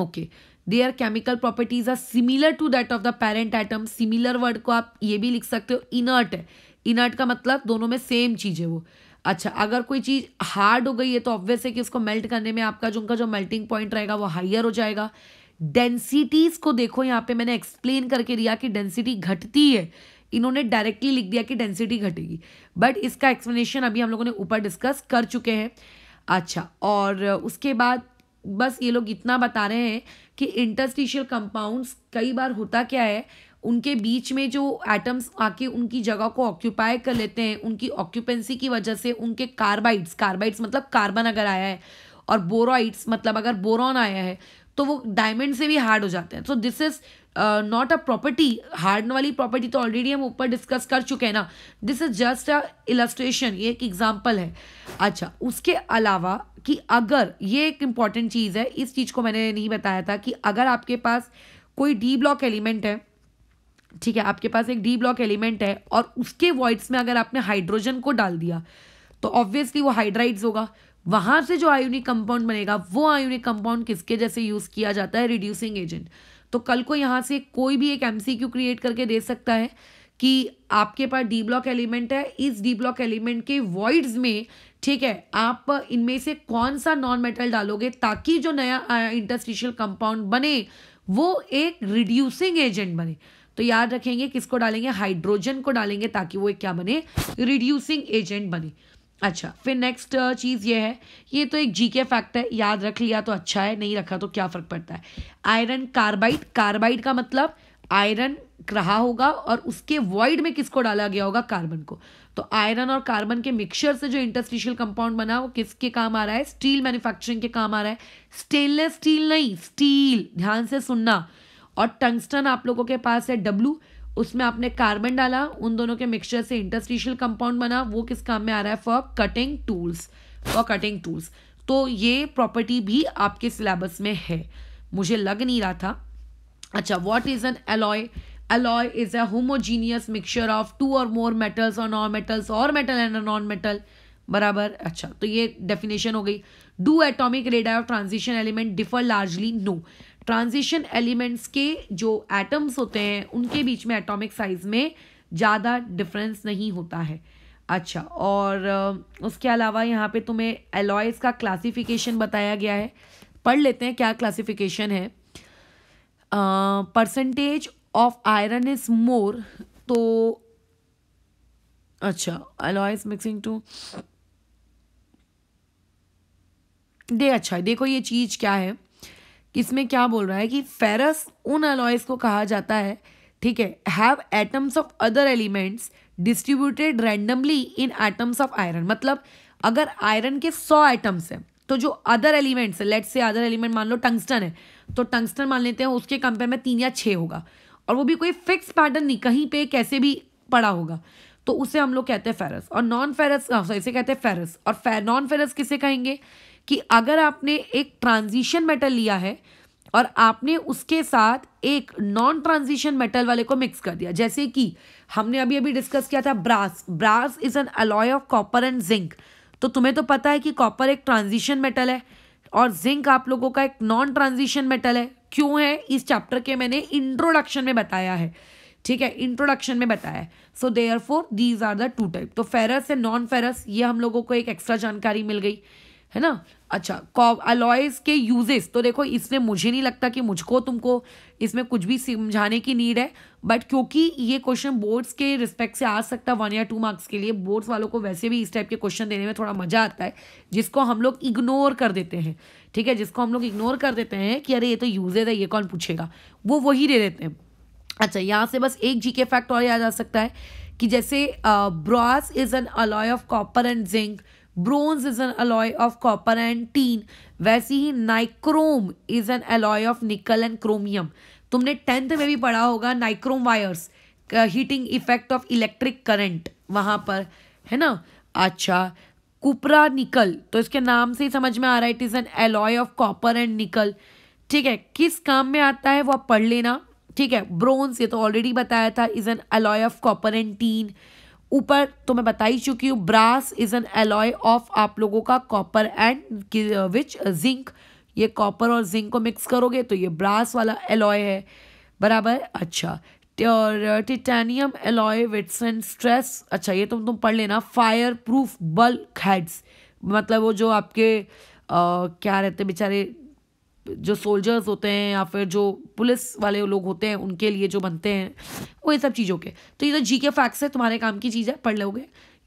okay their chemical properties are similar to that of the parent atom similar word को आप ये भी लिख सकते हो इनर्ट है इनर्ट का मतलब दोनों में सेम चीज़ है वो अच्छा अगर कोई चीज़ हार्ड हो गई है तो ऑब्वियस है कि उसको मेल्ट करने में आपका जो उनका जो मेल्टिंग पॉइंट रहेगा वो हाइयर हो जाएगा डेंसिटीज़ को देखो यहाँ पे मैंने एक्सप्लेन करके दिया कि डेंसिटी घटती है इन्होंने डायरेक्टली लिख दिया कि डेंसिटी घटेगी बट इसका एक्सप्लेनेशन अभी हम लोगों ने ऊपर डिस्कस कर चुके हैं अच्छा और उसके बाद बस ये लोग इतना बता रहे हैं कि इंटरस्टिशियल कंपाउंड्स कई बार होता क्या है उनके बीच में जो एटम्स आके उनकी जगह को ऑक्यूपाई कर लेते हैं उनकी ऑक्यूपेंसी की वजह से उनके कार्बाइड्स कार्बाइड्स मतलब कार्बन अगर आया है और बोराइड्स मतलब अगर बोरॉन आया है तो वो डायमंड से भी हार्ड हो जाते हैं so this is not a property hard वाली प्रॉपर्टी तो ऑलरेडी हम ऊपर डिस्कस कर चुके हैं ना this is just a illustration ये एक एग्जाम्पल है अच्छा उसके अलावा कि अगर ये एक इम्पॉर्टेंट चीज़ है इस चीज़ को मैंने नहीं बताया था कि अगर आपके पास कोई डी ब्लॉक एलिमेंट है ठीक है आपके पास एक डी ब्लॉक एलिमेंट है और उसके वॉइड्स में अगर आपने हाइड्रोजन को डाल दिया तो ऑब्वियसली वो हाइड्राइड्स होगा वहाँ से जो आयोनिक कंपाउंड बनेगा वो आयोनिक कंपाउंड किसके जैसे यूज़ किया जाता है रिड्यूसिंग एजेंट तो कल को यहाँ से कोई भी एक एम क्रिएट करके दे सकता है कि आपके पास डी ब्लॉक एलिमेंट है इस डी ब्लॉक एलिमेंट के वॉइड्स में ठीक है आप इनमें से कौन सा नॉन मेटल डालोगे ताकि जो नया इंटरस्टिशियल कंपाउंड बने वो एक रिड्यूसिंग एजेंट बने तो याद रखेंगे किसको डालेंगे हाइड्रोजन को डालेंगे ताकि वो एक क्या बने रिड्यूसिंग एजेंट बने अच्छा फिर नेक्स्ट uh, चीज़ ये है ये तो एक जीके फैक्ट है याद रख लिया तो अच्छा है नहीं रखा तो क्या फ़र्क पड़ता है आयरन कार्बाइड कार्बाइड का मतलब आयरन रहा होगा और उसके वॉइड में किसको डाला गया होगा कार्बन को तो आयरन और कार्बन के मिक्सचर से जो इंटरस्टिशियल कंपाउंड बना वो किसके काम आ रहा है स्टील मैन्युफैक्चरिंग के काम आ रहा है स्टेनलेस स्टील नहीं स्टील ध्यान से सुनना और टंगस्टन आप लोगों के पास है डब्लू उसमें आपने कार्बन डाला उन दोनों के मिक्सचर से इंटरस्टिशियल कंपाउंड बना वो किस काम में आ रहा है for cutting tools for cutting tools तो ये प्रॉपर्टी भी आपके सिलेबस में है मुझे लग नहीं रहा था अच्छा what is an alloy alloy is a homogeneous mixture of two or more metals or non metals or metal and non metal बराबर अच्छा तो ये डेफिनेशन हो गई do atomic radii transition element differ largely no transition elements के जो एटम्स होते हैं उनके बीच में एटॉमिक साइज में ज़्यादा डिफरेंस नहीं होता है अच्छा और उसके अलावा यहाँ पे तुम्हें एलॉयज़ का क्लासिफिकेशन बताया गया है पढ़ लेते हैं क्या क्लासिफिकेशन है percentage of iron is more तो अच्छा एलॉयस मिक्सिंग टू दे अच्छा देखो ये चीज़ क्या है इसमें क्या बोल रहा है कि फेरस उन अलॉयस को कहा जाता है ठीक है have atoms of other elements distributed randomly in atoms of iron मतलब अगर आयरन के सौ एटम्स हैं तो जो अदर एलिमेंट्स है लेट से अदर एलिमेंट मान लो टंगस्टन है तो टंगस्टन मान लेते हैं उसके कंपेयर में तीन या छः होगा और वो भी कोई फिक्स पैटर्न नहीं कहीं पे कैसे भी पड़ा होगा तो उसे हम लोग कहते हैं फेरस और नॉन फेरस इसे कहते हैं फेरस और नॉन फेरस किसे कहेंगे कि अगर आपने एक ट्रांजिशन मेटल लिया है और आपने उसके साथ एक नॉन ट्रांजिशन मेटल वाले को मिक्स कर दिया जैसे कि हमने अभी अभी डिस्कस किया था brass brass is an alloy of copper and zinc तो तुम्हें तो पता है कि कॉपर एक ट्रांजिशन मेटल है और जिंक आप लोगों का एक नॉन ट्रांजिशन मेटल है क्यों है इस चैप्टर के मैंने इंट्रोडक्शन में बताया है ठीक है इंट्रोडक्शन में बताया है so therefore these are the two type तो फेरस एंड नॉन फेरस ये हम लोगों को एक एक्स्ट्रा जानकारी मिल गई है ना अच्छा अलॉयज के यूजेस तो देखो इसमें मुझे नहीं लगता कि मुझको तुमको इसमें कुछ भी समझाने की नीड है बट क्योंकि ये क्वेश्चन बोर्ड्स के रिस्पेक्ट से आ सकता है वन या टू मार्क्स के लिए बोर्ड्स वालों को वैसे भी इस टाइप के क्वेश्चन देने में थोड़ा मजा आता है जिसको हम लोग इग्नोर कर देते हैं ठीक है जिसको हम लोग इग्नोर कर देते हैं कि अरे ये तो यूजेज है ये कौन पूछेगा वो वही दे देते हैं अच्छा यहाँ से बस एक जी के फैक्ट और याद आ सकता है कि जैसे brass is an alloy of copper and zinc bronze is an alloy of copper and tin वैसे ही nichrome is an alloy of nickel and chromium तुमने टेंथ में भी पढ़ा होगा nichrome wires heating effect of electric current वहाँ पर है ना अच्छा कुपरा निकल तो इसके नाम से ही समझ में आ रहा है it is an alloy of copper and nickel ठीक है किस काम में आता है वो आप पढ़ लेना ठीक है ब्रोन्स ये तो ऑलरेडी बताया था is an alloy of copper and tin ऊपर तो मैं बता ही चुकी हूँ brass is an alloy of आप लोगों का कॉपर एंड विच जिंक ये कॉपर और जिंक को मिक्स करोगे तो ये ब्रास वाला एलॉय है बराबर अच्छा और titanium alloy withstands stress अच्छा ये तुम तुम पढ़ लेना फायर प्रूफ बल्क हेड्स मतलब वो जो आपके आ, क्या रहते बेचारे जो सोल्जर्स होते हैं या फिर जो पुलिस वाले लोग होते हैं उनके लिए जो बनते हैं वो ये सब चीज़ों के तो ये तो जी के फैक्ट्स है तुम्हारे काम की चीज़ है पढ़ लोगे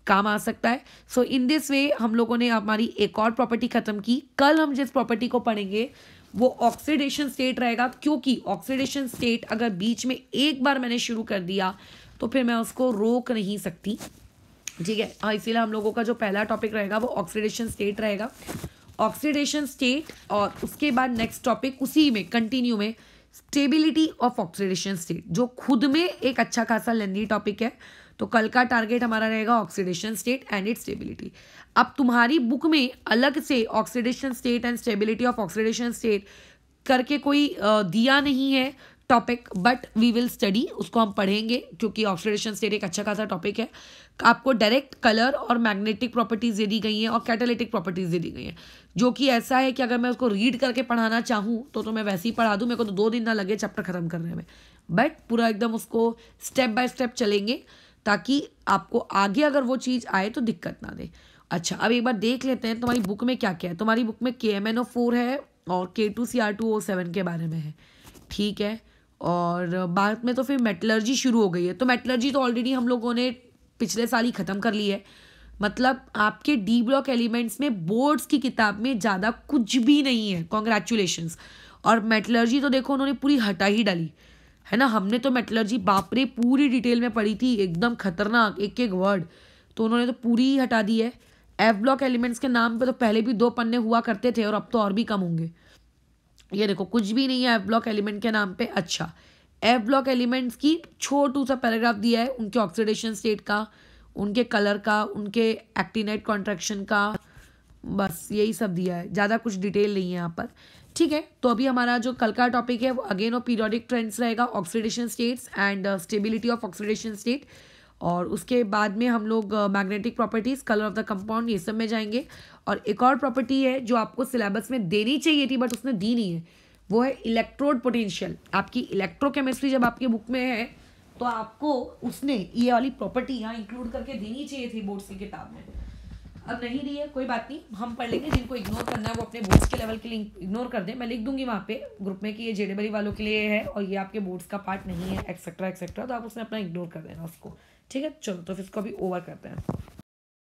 काम आ सकता है सो इन दिस वे हम लोगों ने हमारी एक और प्रॉपर्टी ख़त्म की कल हम जिस प्रॉपर्टी को पढ़ेंगे वो ऑक्सीडेशन स्टेट रहेगा क्योंकि ऑक्सीडेशन स्टेट अगर बीच में एक बार मैंने शुरू कर दिया तो फिर मैं उसको रोक नहीं सकती ठीक है हाँ इसीलिए हम लोगों का जो पहला टॉपिक रहेगा वो ऑक्सीडेशन स्टेट रहेगा ऑक्सीडेशन स्टेट और उसके बाद नेक्स्ट टॉपिक उसी में कंटिन्यू में स्टेबिलिटी ऑफ ऑक्सीडेशन स्टेट जो खुद में एक अच्छा खासा लेंदी टॉपिक है तो कल का टारगेट हमारा रहेगा oxidation state and it stability अब तुम्हारी बुक में अलग से oxidation state and stability of oxidation state करके कोई दिया नहीं है topic but we will study उसको हम पढ़ेंगे क्योंकि ऑक्सीडेशन स्टेट एक अच्छा खासा टॉपिक है आपको डायरेक्ट कलर और मैग्नेटिक प्रॉपर्टीज़ दे दी गई हैं और कैटालिटिक प्रॉपर्टीज़ दे दी गई हैं जो कि ऐसा है कि अगर मैं उसको रीड करके पढ़ाना चाहूँ तो तो मैं वैसे ही पढ़ा दूँ मेरे को तो दो दिन ना लगे चैप्टर ख़त्म करने में बट पूरा एकदम उसको स्टेप बाय स्टेप चलेंगे ताकि आपको आगे अगर वो चीज़ आए तो दिक्कत ना दे अच्छा अब एक बार देख लेते हैं तुम्हारी बुक में क्या क्या है तुम्हारी बुक में के एम एन ओ फोर है और K two C R two O seven के बारे में है ठीक है और बाद में तो फिर मेटलर्जी शुरू हो गई है तो मेटलर्जी तो ऑलरेडी हम लोगों ने पिछले साल ही ख़त्म कर ली है मतलब आपके डी ब्लॉक एलिमेंट्स में बोर्ड्स की किताब में ज़्यादा कुछ भी नहीं है कॉन्ग्रेचुलेशन और मेटलर्जी तो देखो उन्होंने पूरी हटा ही डाली है ना हमने तो मेटलर्जी बापरे पूरी डिटेल में पढ़ी थी एकदम खतरनाक एक एक वर्ड तो उन्होंने तो पूरी ही हटा दी है एफ ब्लॉक एलिमेंट्स के नाम पे तो पहले भी दो पन्ने हुआ करते थे और अब तो और भी कम होंगे ये देखो कुछ भी नहीं है एफ ब्लॉक एलिमेंट के नाम पे अच्छा एफ ब्लॉक एलिमेंट्स की छोटू सा पैराग्राफ दिया है उनके ऑक्सीडेशन स्टेट का उनके कलर का उनके एक्टिनाइट कॉन्ट्रैक्शन का बस यही सब दिया है ज़्यादा कुछ डिटेल नहीं है यहाँ पर ठीक है तो अभी हमारा जो कल का टॉपिक है वो अगेन और पीरियोडिक ट्रेंड्स रहेगा oxidation states and stability of oxidation state और उसके बाद में हम लोग magnetic properties colour of the compound ये सब में जाएंगे और एक और प्रॉपर्टी है जो आपको सिलेबस में देनी चाहिए थी बट उसने दी नहीं है वो है इलेक्ट्रोड पोटेंशियल आपकी इलेक्ट्रोकेमिस्ट्री जब आपके बुक में है तो आपको उसने ये वाली प्रॉपर्टी यहाँ इंक्लूड करके देनी चाहिए थी बोर्ड्स की किताब में अब नहीं दी है कोई बात नहीं हम पढ़ लेंगे जिनको इग्नोर करना है वो अपने बोर्ड्स के लेवल के लिए इग्नोर कर दें मैं लिख दूंगी वहाँ पे ग्रुप में कि ये जेडेबरी वालों के लिए है और ये आपके बोर्ड्स का पार्ट नहीं है एक्सेट्रा एक्सेट्रा तो आप उसने अपना इग्नोर कर देना उसको ठीक है चलो तो फिर इसको अभी ओवर करते हैं